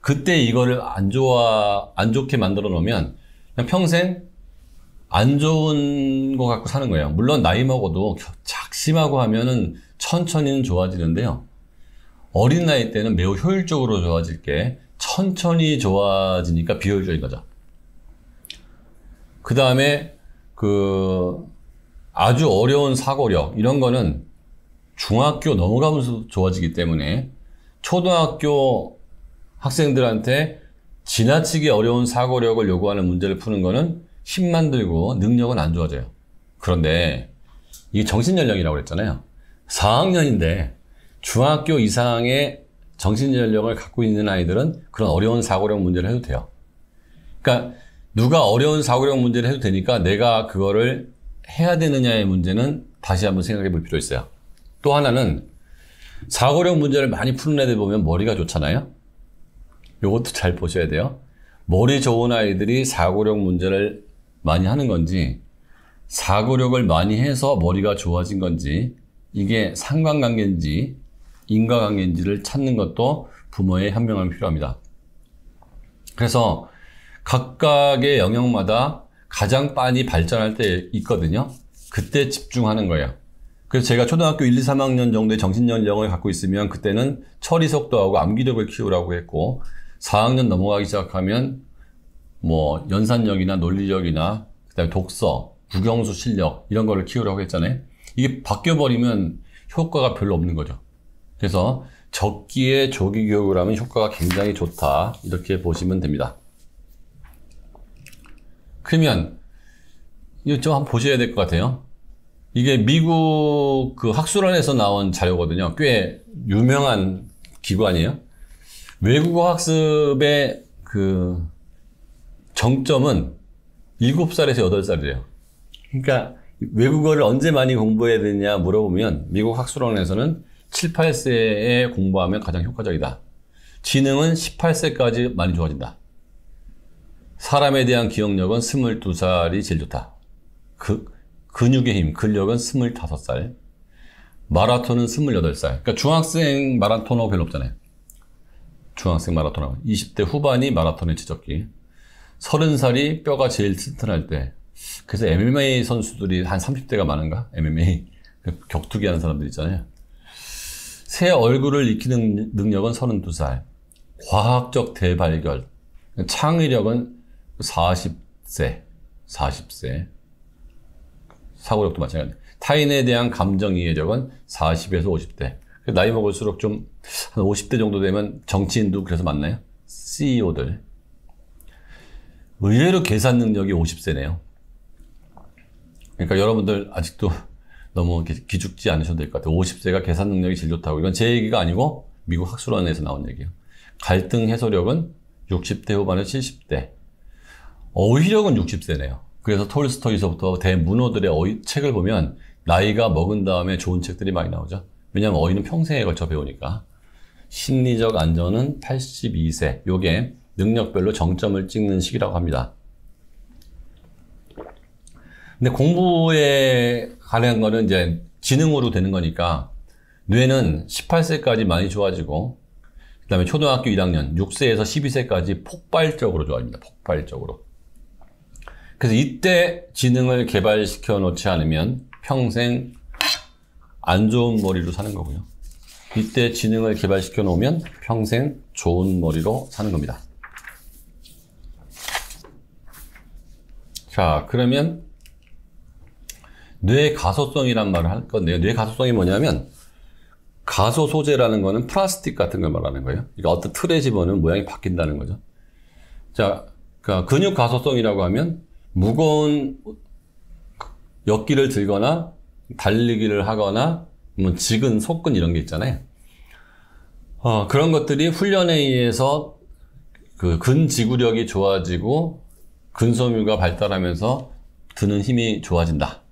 그때 이거를 안 좋아 안 좋게 만들어 놓으면 그냥 평생 안 좋은 거 갖고 사는 거예요. 물론 나이 먹어도 작심하고 하면은 천천히는 좋아지는데요. 어린 나이 때는 매우 효율적으로 좋아질 게 천천히 좋아지니까 비효율적인 거죠. 그 다음에 그 아주 어려운 사고력 이런 거는 중학교 넘어가면서 좋아지기 때문에 초등학교 학생들한테 지나치게 어려운 사고력을 요구하는 문제를 푸는 거는 힘만 들고 능력은 안 좋아져요. 그런데 이게 정신연령이라고 그랬잖아요. 4학년인데 중학교 이상의 정신연령을 갖고 있는 아이들은 그런 어려운 사고력 문제를 해도 돼요. 그러니까 누가 어려운 사고력 문제를 해도 되니까 내가 그거를 해야 되느냐의 문제는 다시 한번 생각해 볼 필요 있어요. 또 하나는 사고력 문제를 많이 푸는 애들 보면 머리가 좋잖아요. 요것도 잘 보셔야 돼요. 머리 좋은 아이들이 사고력 문제를 많이 하는 건지 사고력을 많이 해서 머리가 좋아진 건지 이게 상관관계인지 인과관계인지를 찾는 것도 부모의 현명함이 필요합니다. 그래서 각각의 영역마다 가장 빨리 발전할 때 있거든요. 그때 집중하는 거예요. 그래서 제가 초등학교 1, 2, 3학년 정도의 정신연령을 갖고 있으면 그때는 처리속도하고 암기력을 키우라고 했고 4학년 넘어가기 시작하면 뭐 연산력이나 논리력이나 그다음에 독서, 국영수 실력 이런 거를 키우라고 했잖아요. 이게 바뀌어 버리면 효과가 별로 없는 거죠. 그래서 적기에 조기 교육을 하면 효과가 굉장히 좋다 이렇게 보시면 됩니다. 그러면 이거 좀 한번 보셔야 될 것 같아요. 이게 미국 그 학술원에서 나온 자료거든요. 꽤 유명한 기관이에요. 외국어 학습의 그 정점은 7살에서 8살이래요. 그러니까 외국어를 언제 많이 공부해야 되냐 물어보면 미국 학술원에서는 7, 8세에 공부하면 가장 효과적이다. 지능은 18세까지 많이 좋아진다. 사람에 대한 기억력은 22살이 제일 좋다. 그, 근육의 힘, 근력은 25살, 마라톤은 28살. 그러니까 중학생 마라톤하고 별로 없잖아요. 중학생 마라톤하고. 20대 후반이 마라톤의 지적기. 30살이 뼈가 제일 튼튼할 때. 그래서 MMA 선수들이 한 30대가 많은가? MMA. 그 격투기 하는 사람들 있잖아요. 새 얼굴을 익히는 능력은 32살. 과학적 대발견. 창의력은 40세. 40세. 사고력도 마찬가지. 타인에 대한 감정 이해력은 40에서 50대. 나이 먹을수록 좀한 50대 정도 되면 정치인도 그래서 맞나요? CEO들. 의외로 계산 능력이 50세네요. 그러니까 여러분들 아직도 너무 기죽지 않으셔도 될 것 같아요. 50세가 계산 능력이 제일 좋다고. 이건 제 얘기가 아니고 미국 학술원에서 나온 얘기예요. 갈등 해소력은 60대 후반에 70대. 어휘력은 60세네요. 그래서 톨스토이서부터 대문호들의 어휘 책을 보면 나이가 먹은 다음에 좋은 책들이 많이 나오죠. 왜냐하면 어휘는 평생에 걸쳐 배우니까. 심리적 안전은 82세. 요게 능력별로 정점을 찍는 시기라고 합니다. 근데 공부에 관련한 거는 이제 지능으로 되는 거니까 뇌는 18세까지 많이 좋아지고 그다음에 초등학교 1학년 6세에서 12세까지 폭발적으로 좋아집니다. 폭발적으로. 그래서 이때 지능을 개발시켜 놓지 않으면 평생 안 좋은 머리로 사는 거고요. 이때 지능을 개발시켜 놓으면 평생 좋은 머리로 사는 겁니다. 자, 그러면 뇌 가소성이란 말을 할 건데요. 뇌 가소성이 뭐냐면 가소 소재라는 거는 플라스틱 같은 걸 말하는 거예요. 그러니까 어떤 틀에 집어넣으면 모양이 바뀐다는 거죠. 자, 그러니까 근육 가소성이라고 하면 무거운 역기를 들거나 달리기를 하거나 뭐 지근, 속근 이런 게 있잖아요. 어, 그런 것들이 훈련에 의해서 그 근지구력이 좋아지고 근소묘가 발달하면서 드는 힘이 좋아진다.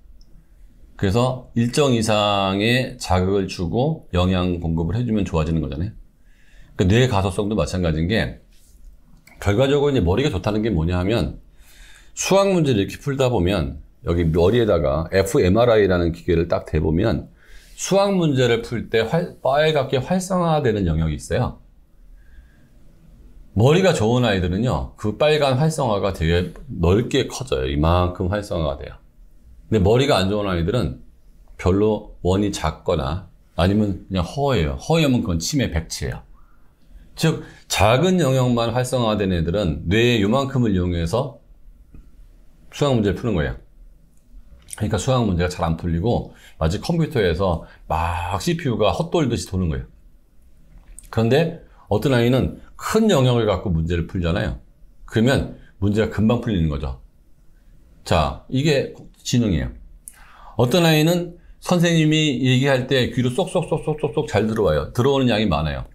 그래서 일정 이상의 자극을 주고 영양 공급을 해주면 좋아지는 거잖아요. 그뇌 그러니까 그 가소성도 마찬가지인 게 결과적으로 이제 머리가 좋다는 게 뭐냐 하면 수학 문제를 이렇게 풀다 보면 여기 머리에다가 fMRI라는 기계를 딱 대보면 수학 문제를 풀 때 빨갛게 활성화되는 영역이 있어요. 머리가 좋은 아이들은요, 그 빨간 활성화가 되게 넓게 커져요. 이만큼 활성화가 돼요. 근데 머리가 안 좋은 아이들은 별로 원이 작거나 아니면 그냥 허예요. 허예면 그건 치매 백치예요. 즉, 작은 영역만 활성화된 애들은 뇌의 이만큼을 이용해서 수학 문제를 푸는 거예요. 그러니까 수학 문제가 잘 안 풀리고 마치 컴퓨터에서 막 CPU가 헛돌듯이 도는 거예요. 그런데 어떤 아이는 큰 영역을 갖고 문제를 풀잖아요. 그러면 문제가 금방 풀리는 거죠. 자, 이게 지능이에요. 어떤 아이는 선생님이 얘기할 때 귀로 쏙쏙쏙쏙쏙쏙 잘 들어와요. 들어오는 양이 많아요.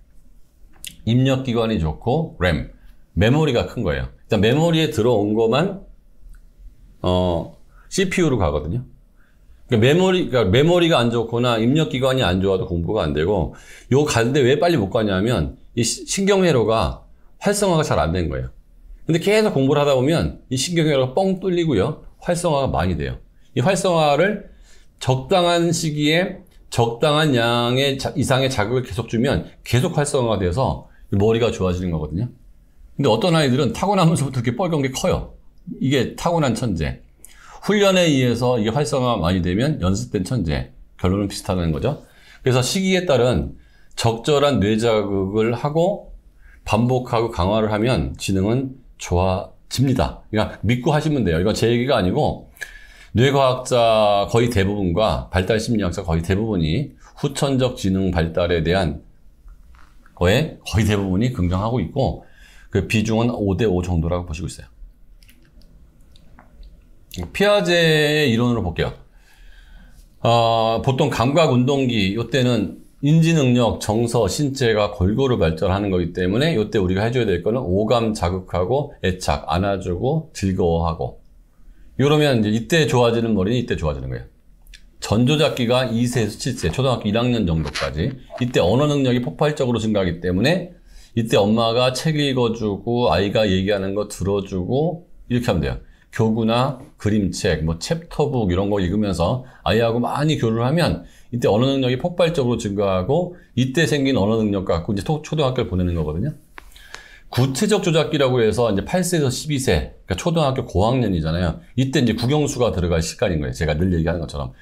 입력 기관이 좋고 램, 메모리가 큰 거예요. 일단 메모리에 들어온 것만 어, CPU로 가거든요. 그러니까 메모리, 그러니까 메모리가 안 좋거나 입력 기관이 안 좋아도 공부가 안 되고 요 가는데 왜 빨리 못 가냐면 이 신경회로가 활성화가 잘 안 된 거예요. 근데 계속 공부를 하다 보면 이 신경회로가 뻥 뚫리고요. 활성화가 많이 돼요. 이 활성화를 적당한 시기에 적당한 양의 자, 이상의 자극을 계속 주면 계속 활성화가 돼서 머리가 좋아지는 거거든요. 근데 어떤 아이들은 타고나면서부터 이렇게 뻘건 게 커요. 이게 타고난 천재. 훈련에 의해서 이게 활성화가 많이 되면 연습된 천재. 결론은 비슷하다는 거죠. 그래서 시기에 따른 적절한 뇌자극을 하고 반복하고 강화를 하면 지능은 좋아집니다. 그러니까 믿고 하시면 돼요. 이건 제 얘기가 아니고 뇌과학자 거의 대부분과 발달 심리학자 거의 대부분이 후천적 지능 발달에 대한 거에 거의 대부분이 긍정하고 있고 그 비중은 5대 5 정도라고 보시고 있어요. 피아제의 이론으로 볼게요. 어, 보통 감각 운동기 이때는 인지능력, 정서, 신체가 골고루 발전하는 거기 때문에 이때 우리가 해줘야 될 거는 오감 자극하고 애착, 안아주고 즐거워하고 이러면 이제 이때 좋아지는 머리는 이때 좋아지는 거예요. 전조작기가 2세에서 7세, 초등학교 1학년 정도까지 이때 언어 능력이 폭발적으로 증가하기 때문에 이때 엄마가 책 읽어주고 아이가 얘기하는 거 들어주고 이렇게 하면 돼요. 교구나 그림책, 뭐 챕터북 이런 거 읽으면서 아이하고 많이 교류를 하면 이때 언어 능력이 폭발적으로 증가하고 이때 생긴 언어 능력 갖고 이제 초등학교를 보내는 거거든요. 구체적 조작기라고 해서 이제 8세에서 12세, 그러니까 초등학교 고학년이잖아요. 이때 이제 국영수가 들어갈 시간인 거예요. 제가 늘 얘기하는 것처럼.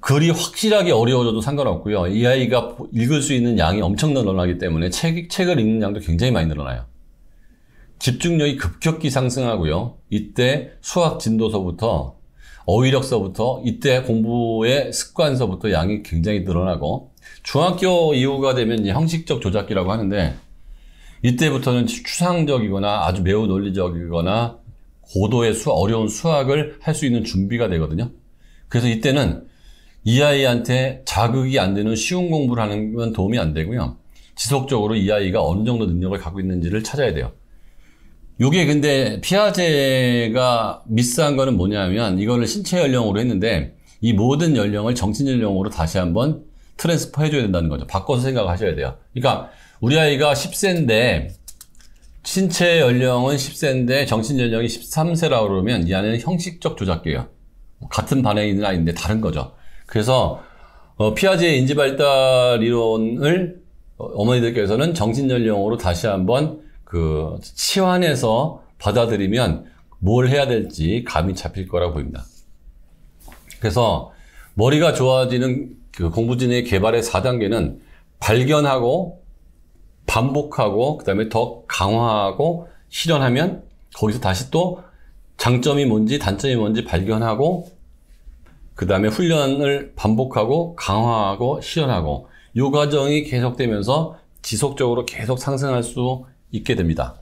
글이 확실하게 어려워져도 상관없고요. 이 아이가 읽을 수 있는 양이 엄청 늘어나기 때문에 책, 책을 읽는 양도 굉장히 많이 늘어나요. 집중력이 급격히 상승하고요. 이때 수학 진도서부터 어휘력서부터 이때 공부의 습관서부터 양이 굉장히 늘어나고 중학교 이후가 되면 형식적 조작기라고 하는데 이때부터는 추상적이거나 아주 매우 논리적이거나 고도의 수, 어려운 수학을 할 수 있는 준비가 되거든요. 그래서 이때는 이 아이한테 자극이 안 되는 쉬운 공부를 하는 건 도움이 안 되고요. 지속적으로 이 아이가 어느 정도 능력을 갖고 있는지를 찾아야 돼요. 요게 근데 피아제가 미스한 거는 뭐냐면 이거를 신체 연령으로 했는데 이 모든 연령을 정신 연령으로 다시 한번 트랜스퍼 해줘야 된다는 거죠. 바꿔서 생각하셔야 돼요. 그러니까 우리 아이가 10세인데 신체 연령은 10세인데 정신 연령이 13세라고 그러면 이 안에는 형식적 조작기예요 같은 반에 있는 아이인데 다른 거죠. 그래서 어, 피아제의 인지발달 이론을 어, 어머니들께서는 정신 연령으로 다시 한번 그치환에서 받아들이면 뭘 해야 될지 감이 잡힐 거라고 보입니다. 그래서 머리가 좋아지는 그 공부진의 개발의 4단계는 발견하고 반복하고 그다음에 더 강화하고 실현하면 거기서 다시 또 장점이 뭔지 단점이 뭔지 발견하고 그 다음에 훈련을 반복하고 강화하고 실현하고 이 과정이 계속되면서 지속적으로 계속 상승할 수 있게 됩니다.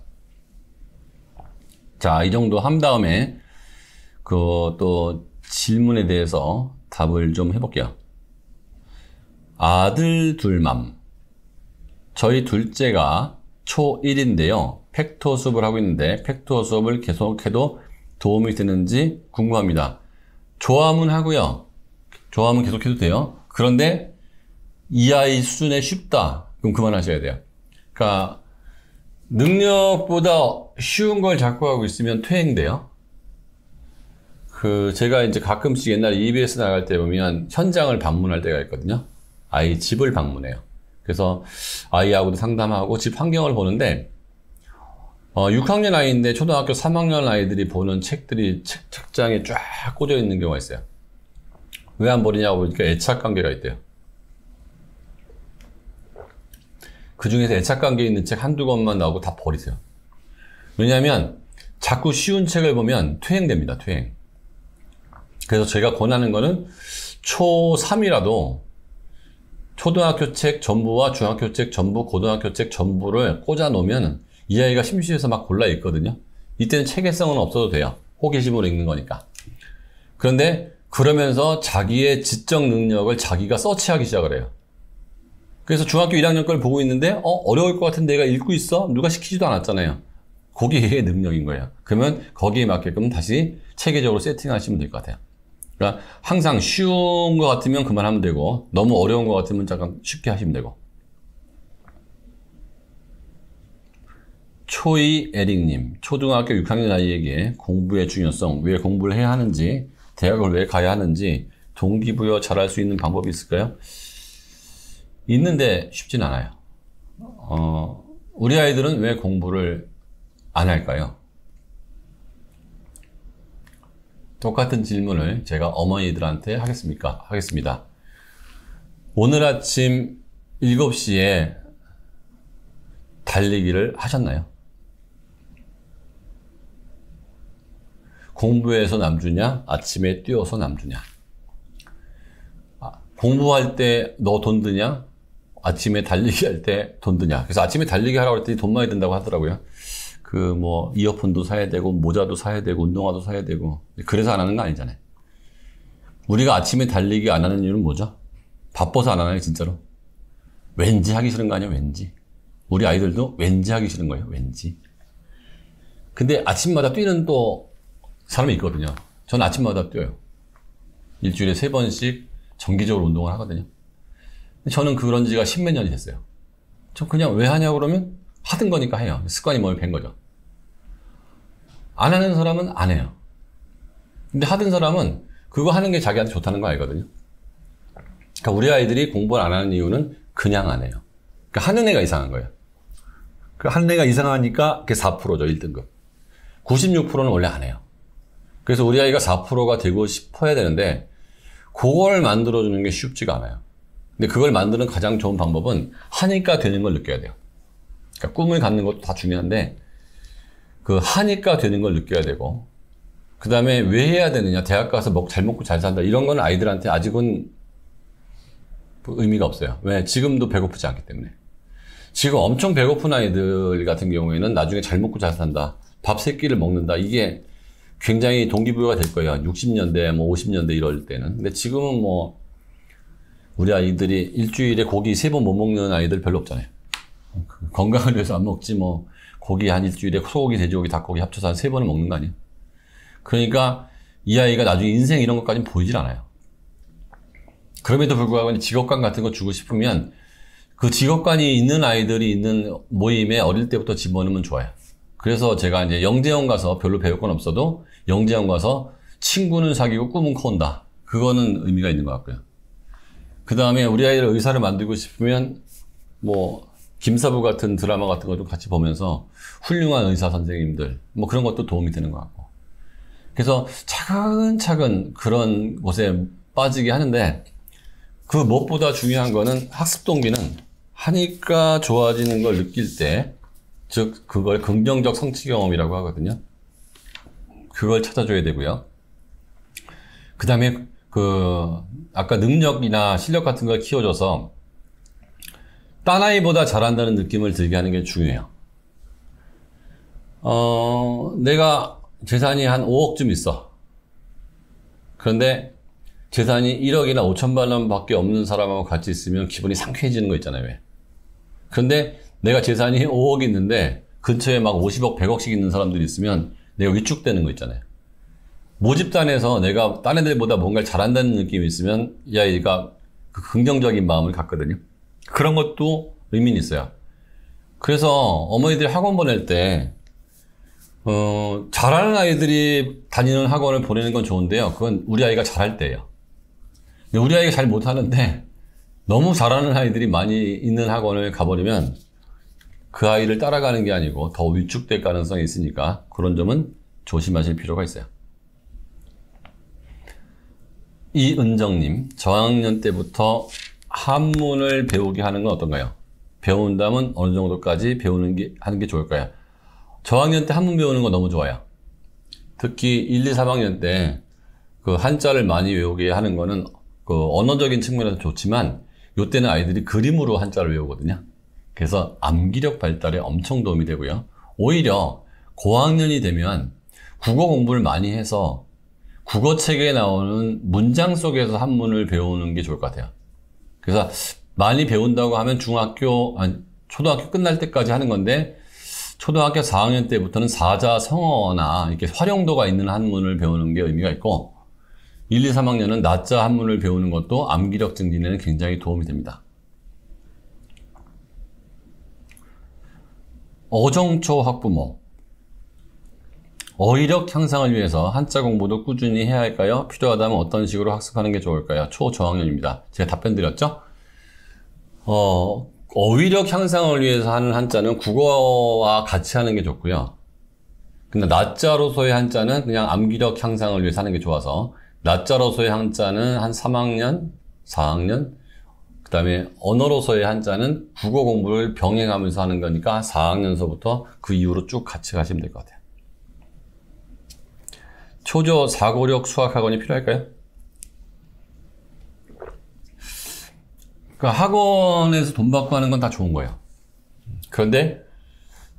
자, 이 정도 한 다음에 그 또 질문에 대해서 답을 좀 해볼게요. 아들 둘맘. 저희 둘째가 초1인데요. 팩토 수업을 하고 있는데 팩토 수업을 계속해도 도움이 되는지 궁금합니다. 조함은 하고요. 조함은 계속해도 돼요. 그런데 이 아이 수준에 쉽다. 그럼 그만하셔야 돼요. 그러니까 능력보다 쉬운 걸 자꾸 하고 있으면 퇴행돼요. 그 제가 이제 가끔씩 옛날 EBS 나갈 때 보면 현장을 방문할 때가 있거든요. 아이 집을 방문해요. 그래서 아이하고도 상담하고 집 환경을 보는데 어, 6학년 아이인데 초등학교 3학년 아이들이 보는 책들이 책, 책장에 쫙 꽂혀 있는 경우가 있어요. 왜 안 버리냐고 보니까 애착 관계가 있대요. 그 중에서 애착관계 있는 책 한두 권만 나오고 다 버리세요. 왜냐하면 자꾸 쉬운 책을 보면 퇴행됩니다. 퇴행. 그래서 제가 권하는 거는 초3이라도 초등학교 책 전부와 중학교 책 전부, 고등학교 책 전부를 꽂아 놓으면 이 아이가 심심해서 막 골라 읽거든요. 이때는 체계성은 없어도 돼요. 호기심으로 읽는 거니까. 그런데 그러면서 자기의 지적 능력을 자기가 서치하기 시작을 해요. 그래서 중학교 1학년 걸 보고 있는데 어 어려울 것 같은 데 내가 읽고 있어 누가 시키지도 않았잖아요. 거기에 능력인 거예요. 그러면 거기에 맞게끔 다시 체계적으로 세팅하시면 될 것 같아요. 그러니까 항상 쉬운 것 같으면 그만하면 되고 너무 어려운 것 같으면 잠깐 쉽게 하시면 되고 초이 에릭님 초등학교 6학년 아이에게 공부의 중요성 왜 공부를 해야 하는지 대학을 왜 가야 하는지 동기부여 잘할 수 있는 방법이 있을까요? 있는데 쉽진 않아요. 어, 우리 아이들은 왜 공부를 안 할까요? 똑같은 질문을 제가 어머니들한테 하겠습니까? 하겠습니다. 오늘 아침 7시에 달리기를 하셨나요? 공부해서 남주냐? 아침에 뛰어서 남주냐? 아, 공부할 때 너 돈 드냐? 아침에 달리기 할 때 돈 드냐. 그래서 아침에 달리기 하라고 했더니 돈 많이 든다고 하더라고요. 그 뭐 이어폰도 사야 되고 모자도 사야 되고 운동화도 사야 되고 그래서 안 하는 거 아니잖아요. 우리가 아침에 달리기 안 하는 이유는 뭐죠? 바빠서 안 하는 게 진짜로. 왠지 하기 싫은 거아니에요 왠지. 우리 아이들도 왠지 하기 싫은 거예요. 왠지. 근데 아침마다 뛰는 또 사람이 있거든요. 저는 아침마다 뛰어요. 일주일에 세 번씩 정기적으로 운동을 하거든요. 저는 그런 지가 십 몇 년이 됐어요. 저 그냥 왜 하냐고 그러면 하던 거니까 해요. 습관이 몸에 밴 거죠. 안 하는 사람은 안 해요. 근데 하던 사람은 그거 하는 게 자기한테 좋다는 거 알거든요. 그러니까 우리 아이들이 공부를 안 하는 이유는 그냥 안 해요. 그러니까 하는 애가 이상한 거예요. 그 하는 애가 이상하니까 그게 4%죠, 1등급. 96%는 원래 안 해요. 그래서 우리 아이가 4%가 되고 싶어야 되는데, 그걸 만들어주는 게 쉽지가 않아요. 근데 그걸 만드는 가장 좋은 방법은 하니까 되는 걸 느껴야 돼요. 그러니까 꿈을 갖는 것도 다 중요한데 그 하니까 되는 걸 느껴야 되고 그 다음에 왜 해야 되느냐 대학 가서 먹, 잘 먹고 잘 산다 이런 건 아이들한테 아직은 그 의미가 없어요. 왜 지금도 배고프지 않기 때문에 지금 엄청 배고픈 아이들 같은 경우에는 나중에 잘 먹고 잘 산다 밥 세 끼를 먹는다 이게 굉장히 동기부여가 될 거예요. 60년대 뭐 50년대 이럴 때는 근데 지금은 뭐 우리 아이들이 일주일에 고기 세 번 못 먹는 아이들 별로 없잖아요. 건강을 위해서 안 먹지 뭐 고기 한 일주일에 소고기, 돼지고기, 닭고기 합쳐서 한 세 번을 먹는 거 아니에요? 그러니까 이 아이가 나중에 인생 이런 것까지는 보이질 않아요. 그럼에도 불구하고 직업관 같은 거 주고 싶으면 그 직업관이 있는 아이들이 있는 모임에 어릴 때부터 집어넣으면 좋아요. 그래서 제가 이제 영재원 가서 별로 배울 건 없어도 영재원 가서 친구는 사귀고 꿈은 커온다. 그거는 의미가 있는 것 같고요. 그 다음에 우리 아이를 의사를 만들고 싶으면 뭐 김사부 같은 드라마 같은 것도 같이 보면서 훌륭한 의사 선생님들 뭐 그런 것도 도움이 되는 것 같고 그래서 차근차근 그런 곳에 빠지게 하는데 그 무엇보다 중요한 거는 학습 동기는 하니까 좋아지는 걸 느낄 때 즉 그걸 긍정적 성취 경험이라고 하거든요 그걸 찾아줘야 되고요 그 다음에 그 아까 능력이나 실력 같은 걸 키워줘서 딴 아이보다 잘한다는 느낌을 들게 하는 게 중요해요. 어, 내가 재산이 한 5억쯤 있어. 그런데 재산이 1억이나 5천만 원밖에 없는 사람하고 같이 있으면 기분이 상쾌해지는 거 있잖아요. 왜? 그런데 내가 재산이 5억 있는데 근처에 막 50억, 100억씩 있는 사람들이 있으면 내가 위축되는 거 있잖아요. 모집단에서 내가 딴 애들보다 뭔가를 잘한다는 느낌이 있으면 이 아이가 그 긍정적인 마음을 갖거든요. 그런 것도 의미는 있어요. 그래서 어머니들 학원 보낼 때, 어, 잘하는 아이들이 다니는 학원을 보내는 건 좋은데요. 그건 우리 아이가 잘할 때예요. 우리 아이가 잘 못하는데 너무 잘하는 아이들이 많이 있는 학원을 가버리면 그 아이를 따라가는 게 아니고 더 위축될 가능성이 있으니까 그런 점은 조심하실 필요가 있어요. 이은정님, 저학년 때부터 한문을 배우게 하는 건 어떤가요? 배운다면 어느 정도까지 배우는 게, 하는 게 좋을까요? 저학년 때 한문 배우는 거 너무 좋아요. 특히 1, 2, 3학년 때 그 한자를 많이 외우게 하는 거는 그 언어적인 측면에서 좋지만 요때는 아이들이 그림으로 한자를 외우거든요. 그래서 암기력 발달에 엄청 도움이 되고요. 오히려 고학년이 되면 국어 공부를 많이 해서 국어책에 나오는 문장 속에서 한문을 배우는 게 좋을 것 같아요. 그래서 많이 배운다고 하면 중학교, 아니, 초등학교 끝날 때까지 하는 건데, 초등학교 4학년 때부터는 사자, 성어나 이렇게 활용도가 있는 한문을 배우는 게 의미가 있고, 1, 2, 3학년은 낮자 한문을 배우는 것도 암기력 증진에는 굉장히 도움이 됩니다. 어정초 학부모. 어휘력 향상을 위해서 한자 공부도 꾸준히 해야 할까요? 필요하다면 어떤 식으로 학습하는 게 좋을까요? 초저학년입니다. 제가 답변 드렸죠? 어, 어휘력 향상을 위해서 하는 한자는 국어와 같이 하는 게 좋고요. 근데 낮자로서의 한자는 그냥 암기력 향상을 위해서 하는 게 좋아서 낮자로서의 한자는 한 3학년, 4학년, 그 다음에 언어로서의 한자는 국어 공부를 병행하면서 하는 거니까 4학년서부터 그 이후로 쭉 같이 가시면 될 것 같아요. 초조 사고력 수학학원이 필요할까요? 그러니까 학원에서 돈 받고 하는 건 다 좋은 거예요. 그런데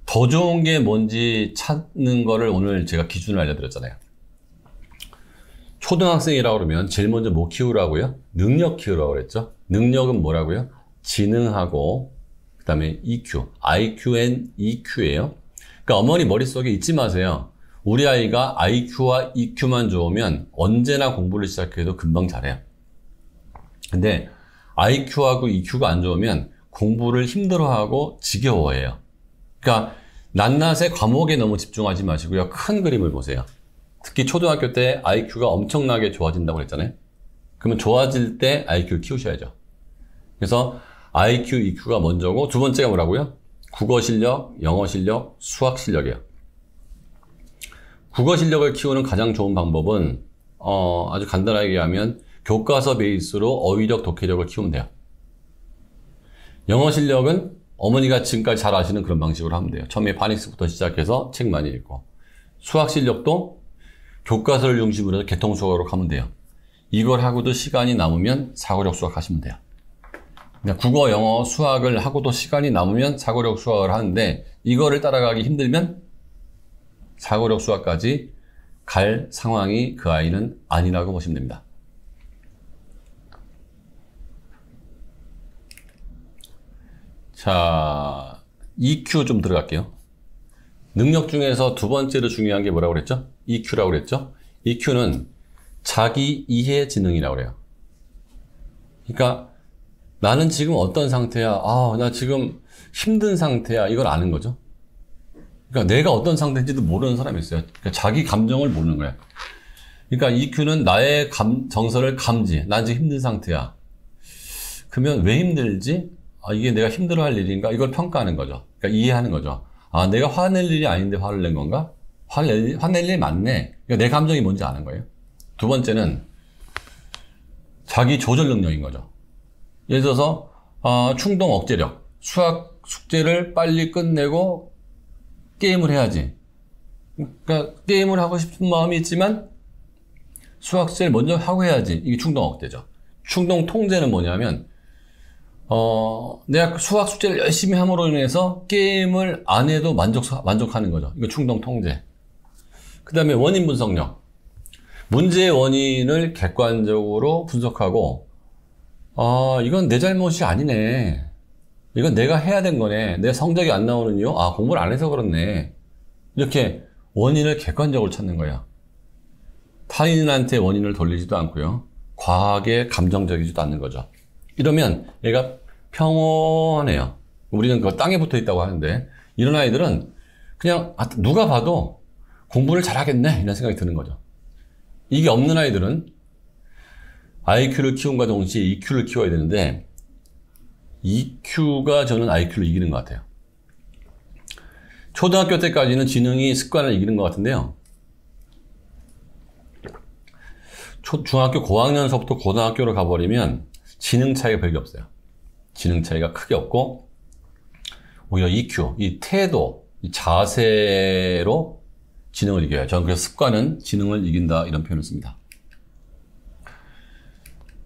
더 좋은 게 뭔지 찾는 거를 오늘 제가 기준을 알려드렸잖아요. 초등학생이라고 그러면 제일 먼저 뭐 키우라고요? 능력 키우라고 그랬죠? 능력은 뭐라고요? 지능하고 그 다음에 EQ, IQ EQ예요. 그러니까 어머니 머릿속에 잊지 마세요. 우리 아이가 IQ와 EQ만 좋으면 언제나 공부를 시작해도 금방 잘해요. 근데 IQ하고 EQ가 안 좋으면 공부를 힘들어하고 지겨워해요. 그러니까 낱낱의 과목에 너무 집중하지 마시고요. 큰 그림을 보세요. 특히 초등학교 때 IQ가 엄청나게 좋아진다고 했잖아요. 그러면 좋아질 때 IQ를 키우셔야죠. 그래서 IQ, EQ가 먼저고 두 번째가 뭐라고요? 국어 실력, 영어 실력, 수학 실력이에요. 국어 실력을 키우는 가장 좋은 방법은 어, 아주 간단하게 얘기하면 교과서 베이스로 어휘력, 독해력을 키우면 돼요. 영어 실력은 어머니가 지금까지 잘 아시는 그런 방식으로 하면 돼요. 처음에 바닉스부터 시작해서 책 많이 읽고 수학 실력도 교과서를 중심으로 해서 개통 수학으로 가면 돼요. 이걸 하고도 시간이 남으면 사고력 수학 하시면 돼요. 그러니까 국어, 영어, 수학을 하고도 시간이 남으면 사고력 수학을 하는데 이거를 따라가기 힘들면 사고력 수학까지 갈 상황이 그 아이는 아니라고 보시면 됩니다. 자, EQ 좀 들어갈게요. 능력 중에서 두 번째로 중요한 게 뭐라고 그랬죠? EQ라고 그랬죠? EQ는 자기 이해 지능이라고 그래요. 그러니까 나는 지금 어떤 상태야? 아, 나 지금 힘든 상태야. 이걸 아는 거죠. 그러니까 내가 어떤 상태인지도 모르는 사람이 있어요. 그러니까 자기 감정을 모르는 거야. 그러니까 EQ는 나의 감, 정서를 감지. 난 지금 힘든 상태야. 그러면 왜 힘들지? 아, 이게 내가 힘들어 할 일인가? 이걸 평가하는 거죠. 그러니까 이해하는 거죠. 아, 내가 화낼 일이 아닌데 화를 낸 건가? 화낼, 화낼 일 맞네. 그러니까 내 감정이 뭔지 아는 거예요. 두 번째는 자기 조절 능력인 거죠. 예를 들어서, 어, 충동 억제력. 수학 숙제를 빨리 끝내고 게임을 해야지. 그러니까 게임을 하고 싶은 마음이 있지만 수학제를 먼저 하고 해야지. 이게 충동 억제죠. 충동 통제는 뭐냐면 어, 내가 그 수학 숙제를 열심히 함으로 인해서 게임을 안 해도 만족, 만족하는 거죠. 이거 충동 통제. 그 다음에 원인 분석력. 문제의 원인을 객관적으로 분석하고, 아, 이건 내 잘못이 아니네. 이건 내가 해야 된 거네. 내 성적이 안 나오는 이유? 아, 공부를 안 해서 그렇네. 이렇게 원인을 객관적으로 찾는 거야. 타인한테 원인을 돌리지도 않고요. 과하게 감정적이지도 않는 거죠. 이러면 얘가 평온해요. 우리는 그 땅에 붙어 있다고 하는데 이런 아이들은 그냥 아, 누가 봐도 공부를 잘하겠네 이런 생각이 드는 거죠. 이게 없는 아이들은 IQ를 키운과 동시에 EQ를 키워야 되는데 EQ가 저는 IQ를 이기는 것 같아요. 초등학교 때까지는 지능이 습관을 이기는 것 같은데요. 초, 중학교 고학년서부터 고등학교로 가버리면 지능 차이가 별게 없어요. 지능 차이가 크게 없고 오히려 EQ, 이 태도, 이 자세로 지능을 이겨요. 저는 그래서 습관은 지능을 이긴다 이런 표현을 씁니다.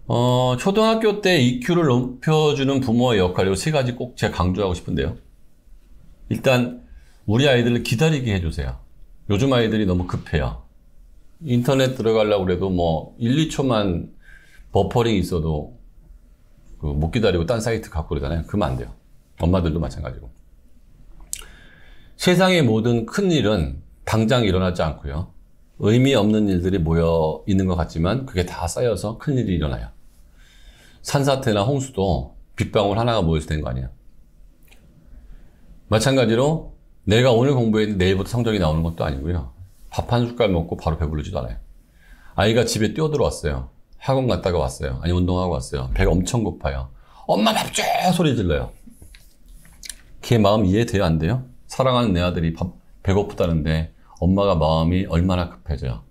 어, 초등학교 때 EQ를 높여주는 부모의 역할, 요세 가지 꼭 제가 강조하고 싶은데요. 일단, 우리 아이들을 기다리게 해주세요. 요즘 아이들이 너무 급해요. 인터넷 들어가려고 그래도 뭐, 1, 2초만 버퍼링 있어도, 그못 기다리고 딴 사이트 갖고 그러잖아요. 그러면 안 돼요. 엄마들도 마찬가지고. 세상의 모든 큰 일은 당장 일어나지 않고요. 의미 없는 일들이 모여 있는 것 같지만 그게 다 쌓여서 큰 일이 일어나요. 산사태나 홍수도 빗방울 하나가 모여서 된 거 아니야. 마찬가지로 내가 오늘 공부했는데 내일부터 성적이 나오는 것도 아니고요. 밥 한 숟갈 먹고 바로 배부르지도 않아요. 아이가 집에 뛰어들어왔어요. 학원 갔다가 왔어요. 아니 운동하고 왔어요. 배가 엄청 고파요. 엄마 밥 줘! 소리 질러요. 걔 마음 이해돼요? 안 돼요? 사랑하는 내 아들이 밥 배고프다는데 엄마가 마음이 얼마나 급해져요.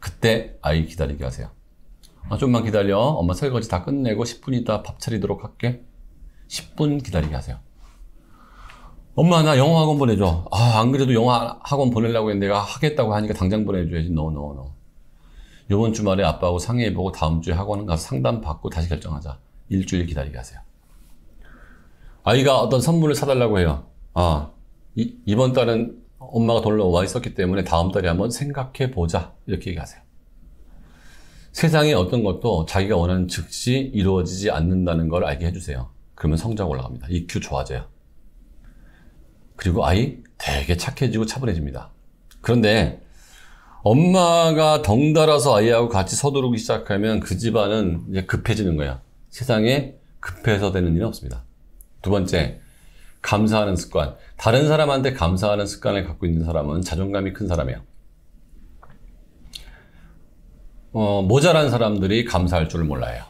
그때 아이 기다리게 하세요. 아, 좀만 기다려. 엄마 설거지 다 끝내고 10분 있다 밥 차리도록 할게. 10분 기다리게 하세요. 엄마 나 영어 학원 보내줘. 아, 안 그래도 영어 학원 보내려고 했는데 내가 하겠다고 하니까 당장 보내줘야지. 너, 너, 너. 요번 주말에 아빠하고 상의해보고 다음 주에 학원 가서 상담 받고 다시 결정하자. 일주일 기다리게 하세요. 아이가 어떤 선물을 사달라고 해요. 아, 이, 이번 달은 엄마가 돌러 와 있었기 때문에 다음 달에 한번 생각해 보자. 이렇게 얘기하세요. 세상의 어떤 것도 자기가 원하는 즉시 이루어지지 않는다는 걸 알게 해주세요. 그러면 성장 올라갑니다. EQ 좋아져요. 그리고 아이 되게 착해지고 차분해집니다. 그런데 엄마가 덩달아서 아이하고 같이 서두르기 시작하면 그 집안은 이제 급해지는 거야. 세상에 급해서 되는 일은 없습니다. 두 번째, 감사하는 습관. 다른 사람한테 감사하는 습관을 갖고 있는 사람은 자존감이 큰 사람이야. 어, 모자란 사람들이 감사할 줄 몰라요.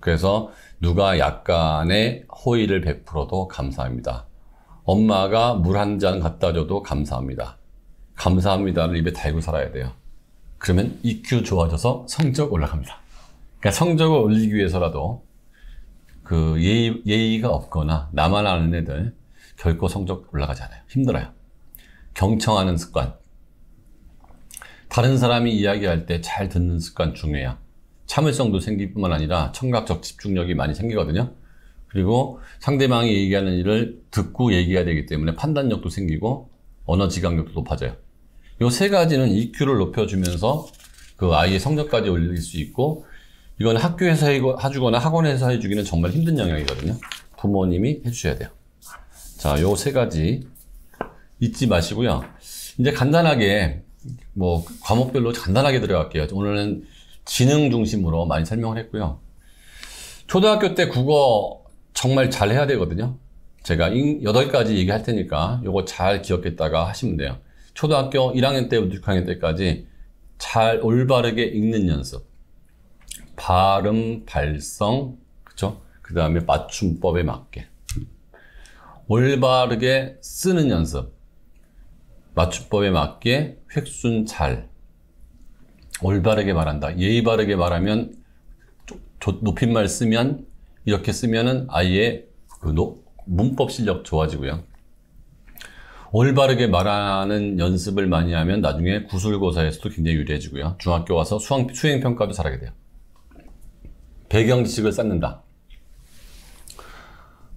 그래서 누가 약간의 호의를 베풀어도 감사합니다. 엄마가 물 한 잔 갖다 줘도 감사합니다. 감사합니다를 입에 달고 살아야 돼요. 그러면 EQ 좋아져서 성적 올라갑니다. 그러니까 성적을 올리기 위해서라도 그 예의, 예의가 없거나 나만 아는 애들 결코 성적 올라가지 않아요. 힘들어요. 경청하는 습관, 다른 사람이 이야기할 때 잘 듣는 습관 중요해요. 참을성도 생길 뿐만 아니라 청각적 집중력이 많이 생기거든요. 그리고 상대방이 얘기하는 일을 듣고 얘기해야 되기 때문에 판단력도 생기고 언어 지각력도 높아져요. 요 세 가지는 EQ를 높여주면서 그 아이의 성적까지 올릴 수 있고 이건 학교에서 해주거나 학원에서 해주기는 정말 힘든 영역이거든요. 부모님이 해주셔야 돼요. 자, 요 세 가지 잊지 마시고요. 이제 간단하게 뭐 과목별로 간단하게 들어갈게요. 오늘은 지능 중심으로 많이 설명을 했고요. 초등학교 때 국어 정말 잘 해야 되거든요. 제가 8가지 얘기할 테니까 이거잘 기억했다가 하시면 돼요. 초등학교 1학년 때부터 6학년 때까지 잘 올바르게 읽는 연습. 발음, 발성, 그쵸? 그 다음에 맞춤법에 맞게. 올바르게 쓰는 연습. 맞춤법에 맞게 획순 잘 올바르게 말한다. 예의 바르게 말하면 높임말 쓰면 이렇게 쓰면은 아예 그 노, 문법 실력 좋아지고요. 올바르게 말하는 연습을 많이 하면 나중에 구술고사에서도 굉장히 유리해지고요. 중학교 와서 수학, 수행평가도 잘하게 돼요. 배경 지식을 쌓는다.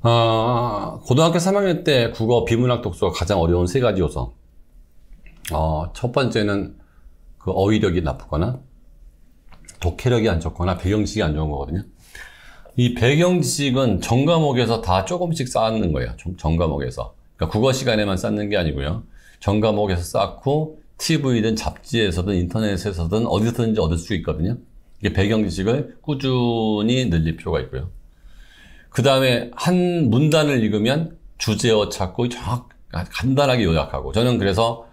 어, 고등학교 3학년 때 국어 비문학 독서가 가장 어려운 세 가지 요소. 어, 첫 번째는 그 어휘력이 나쁘거나 독해력이 안 좋거나 배경지식이 안 좋은 거거든요. 이 배경지식은 전과목에서 다 조금씩 쌓는 거예요. 전과목에서. 그러니까 국어 시간에만 쌓는 게 아니고요. 전과목에서 쌓고 TV든 잡지에서든 인터넷에서든 어디서든지 얻을 수 있거든요. 이게 배경지식을 꾸준히 늘릴 필요가 있고요. 그 다음에 한 문단을 읽으면 주제어 찾고 정확, 간단하게 요약하고 저는 그래서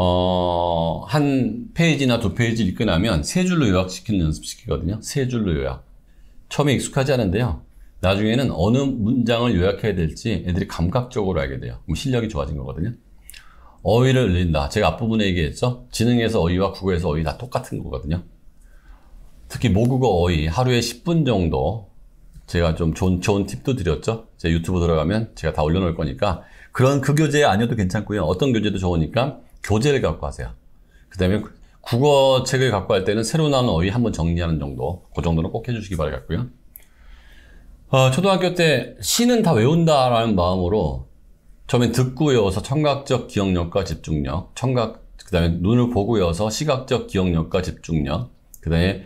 어, 한 페이지나 두 페이지 읽고 나면 세 줄로 요약시키는 연습시키거든요. 세 줄로 요약. 처음에 익숙하지 않은데요. 나중에는 어느 문장을 요약해야 될지 애들이 감각적으로 알게 돼요. 실력이 좋아진 거거든요. 어휘를 늘린다. 제가 앞부분에 얘기했죠. 지능에서 어휘와 국어에서 어휘 다 똑같은 거거든요. 특히 모국어 어휘 하루에 10분 정도 제가 좀 좋은, 좋은 팁도 드렸죠. 제 유튜브 들어가면 제가 다 올려놓을 거니까 그런 그 교재 아니어도 괜찮고요. 어떤 교재도 좋으니까 교재를 갖고 하세요. 그 다음에 국어 책을 갖고 할 때는 새로 나온 어휘 한번 정리하는 정도, 그 정도는 꼭 해주시기 바라겠고요. 어, 초등학교 때 시는 다 외운다라는 마음으로 처음엔 듣고 외워서 청각적 기억력과 집중력, 청각, 그 다음에 눈을 보고 외워서 시각적 기억력과 집중력, 그 다음에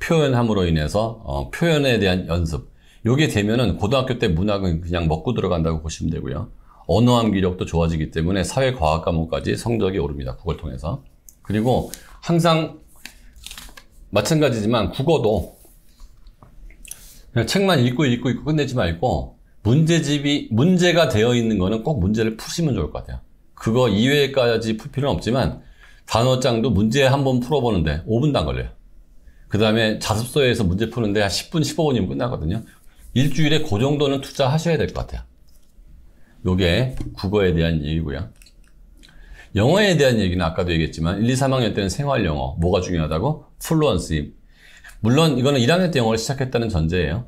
표현함으로 인해서 어, 표현에 대한 연습. 요게 되면은 고등학교 때 문학은 그냥 먹고 들어간다고 보시면 되고요. 언어암 기력도 좋아지기 때문에 사회과학 과목까지 성적이 오릅니다. 국어를 통해서. 그리고 항상 마찬가지지만 국어도 그냥 책만 읽고 읽고 읽고 끝내지 말고 문제집이 문제가 되어 있는 거는 꼭 문제를 푸시면 좋을 것 같아요. 그거 이외까지 풀 필요는 없지만 단어장도 문제 한 번 풀어보는데 5분도 안 걸려요. 그 다음에 자습서에서 문제 푸는데 한 10분, 15분이면 끝나거든요. 일주일에 그 정도는 투자하셔야 될 것 같아요. 요게 국어에 대한 얘기고요. 영어에 대한 얘기는 아까도 얘기했지만 1, 2, 3학년 때는 생활 영어. 뭐가 중요하다고? 플루언스. 물론 이거는 1학년 때 영어를 시작했다는 전제예요.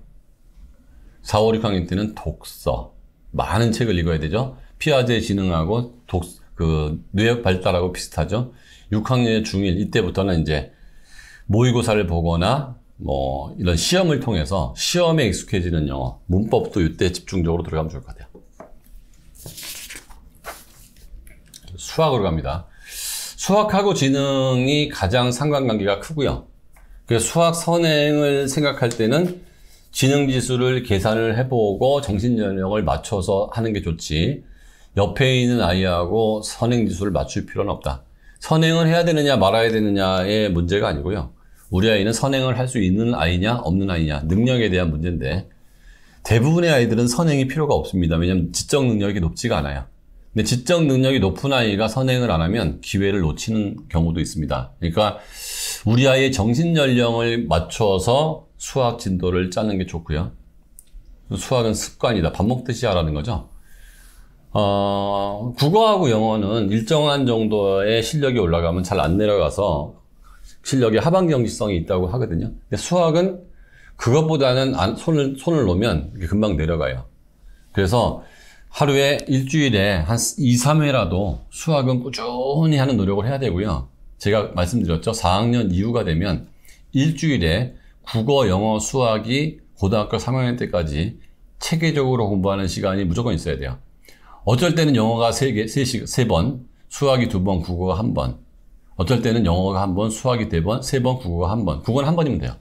4, 5, 6학년 때는 독서. 많은 책을 읽어야 되죠. 피아제 지능하고 독, 그, 뇌 발달하고 비슷하죠. 6학년 중1, 이때부터는 이제 모의고사를 보거나 뭐 이런 시험을 통해서 시험에 익숙해지는 영어, 문법도 이때 집중적으로 들어가면 좋을 것 같아요. 수학으로 갑니다. 수학하고 지능이 가장 상관관계가 크고요. 그래서 수학 선행을 생각할 때는 지능 지수를 계산을 해보고 정신 연령을 맞춰서 하는 게 좋지. 옆에 있는 아이하고 선행 지수를 맞출 필요는 없다. 선행을 해야 되느냐 말아야 되느냐의 문제가 아니고요. 우리 아이는 선행을 할 수 있는 아이냐 없는 아이냐 능력에 대한 문제인데 대부분의 아이들은 선행이 필요가 없습니다. 왜냐하면 지적 능력이 높지가 않아요. 근데 지적 능력이 높은 아이가 선행을 안 하면 기회를 놓치는 경우도 있습니다. 그러니까 우리 아이의 정신 연령을 맞춰서 수학 진도를 짜는 게 좋고요. 수학은 습관이다. 밥 먹듯이 하라는 거죠. 어, 국어하고 영어는 일정한 정도의 실력이 올라가면 잘 안 내려가서 실력이 하반 경직성이 있다고 하거든요. 근데 수학은 그것보다는 안, 손을 손을 놓으면 금방 내려가요. 그래서 하루에 일주일에 한 2, 3회라도 수학은 꾸준히 하는 노력을 해야 되고요. 제가 말씀드렸죠. 4학년 이후가 되면 일주일에 국어, 영어, 수학이 고등학교 3학년 때까지 체계적으로 공부하는 시간이 무조건 있어야 돼요. 어쩔 때는 영어가 3개, 3 3번, 수학이 2번, 국어가 1번. 어쩔 때는 영어가 1번, 수학이 4번, 3번, 국어가 1번. 국어는 1번이면 돼요.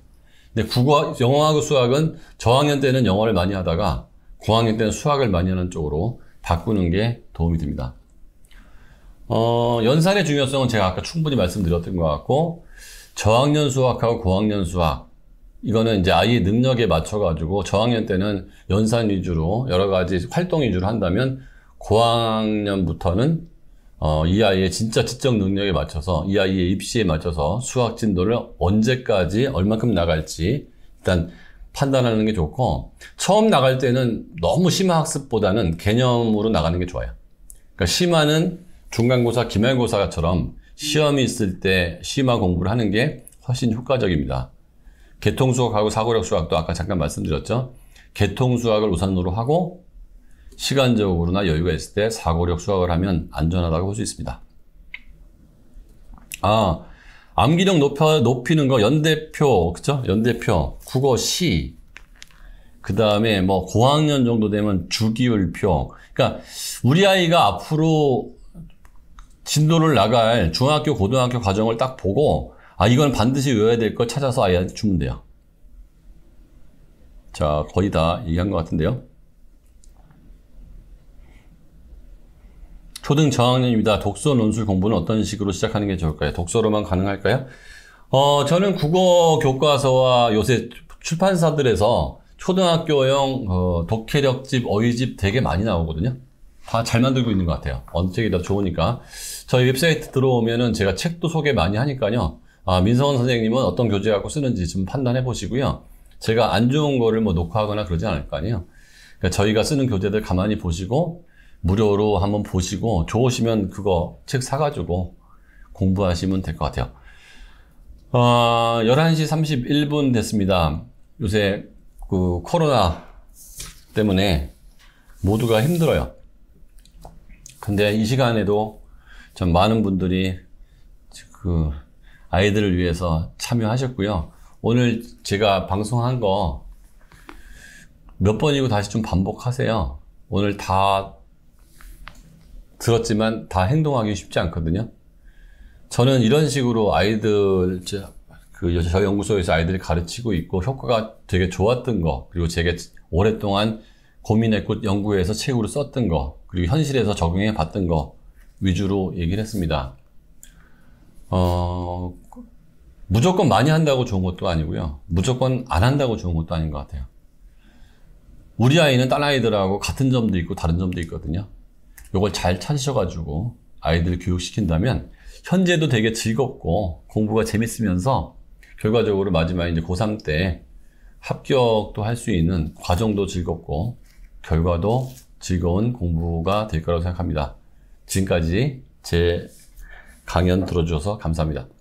근데 국어, 영어하고 수학은 저학년 때는 영어를 많이 하다가 고학년 때는 수학을 많이 하는 쪽으로 바꾸는 게 도움이 됩니다. 어, 연산의 중요성은 제가 아까 충분히 말씀드렸던 것 같고, 저학년 수학하고 고학년 수학, 이거는 이제 아이의 능력에 맞춰가지고, 저학년 때는 연산 위주로 여러 가지 활동 위주로 한다면, 고학년부터는 어, 이 아이의 진짜 지적 능력에 맞춰서, 이 아이의 입시에 맞춰서 수학 진도를 언제까지, 얼만큼 나갈지, 일단 판단하는 게 좋고 처음 나갈 때는 너무 심화 학습보다는 개념으로 나가는 게 좋아요. 그러니까 심화는 중간고사, 기말고사처럼 시험이 있을 때 심화 공부를 하는 게 훨씬 효과적입니다. 개통수학하고 사고력 수학도 아까 잠깐 말씀드렸죠. 개통수학을 우선으로 하고 시간적으로나 여유가 있을 때 사고력 수학을 하면 안전하다고 볼 수 있습니다. 아, 암기력 높여, 높이는 거 연대표, 그죠? 연대표, 국어 시, 그 다음에 뭐 고학년 정도 되면 주기율표. 그러니까 우리 아이가 앞으로 진도를 나갈 중학교, 고등학교 과정을 딱 보고 아 이건 반드시 외워야 될 걸 찾아서 아이한테 주면 돼요. 자 거의 다 얘기한 것 같은데요. 초등 저학년입니다. 독서 논술 공부는 어떤 식으로 시작하는 게 좋을까요? 독서로만 가능할까요? 어, 저는 국어 교과서와 요새 출판사들에서 초등학교형 어, 독해력집, 어휘집 되게 많이 나오거든요. 다 잘 만들고 있는 것 같아요. 언느이더 좋으니까. 저희 웹사이트 들어오면은 제가 책도 소개 많이 하니까요. 아, 민성원 선생님은 어떤 교재 갖고 쓰는지 좀 판단해 보시고요. 제가 안 좋은 거를 뭐 녹화하거나 그러지 않을 거 아니에요. 그러니까 저희가 쓰는 교재들 가만히 보시고 무료로 한번 보시고 좋으시면 그거 책 사가지고 공부하시면 될 것 같아요. 어, 11시 31분 됐습니다. 요새 그 코로나 때문에 모두가 힘들어요. 근데 이 시간에도 참 많은 분들이 그 아이들을 위해서 참여하셨고요. 오늘 제가 방송한 거 몇 번이고 다시 좀 반복하세요. 오늘 다 들었지만 다 행동하기 쉽지 않거든요. 저는 이런 식으로 아이들, 그 저희 연구소에서 아이들이 가르치고 있고 효과가 되게 좋았던 거, 그리고 제가 오랫동안 고민했고 연구해서 책으로 썼던 거, 그리고 현실에서 적용해 봤던 거 위주로 얘기를 했습니다. 어, 무조건 많이 한다고 좋은 것도 아니고요. 무조건 안 한다고 좋은 것도 아닌 것 같아요. 우리 아이는 딸 아이들하고 같은 점도 있고 다른 점도 있거든요. 요걸 잘 찾으셔가지고 아이들 을 교육시킨다면 현재도 되게 즐겁고 공부가 재밌으면서 결과적으로 마지막에 이제 고3 때 합격도 할 수 있는 과정도 즐겁고 결과도 즐거운 공부가 될 거라고 생각합니다. 지금까지 제 강연 들어주셔서 감사합니다.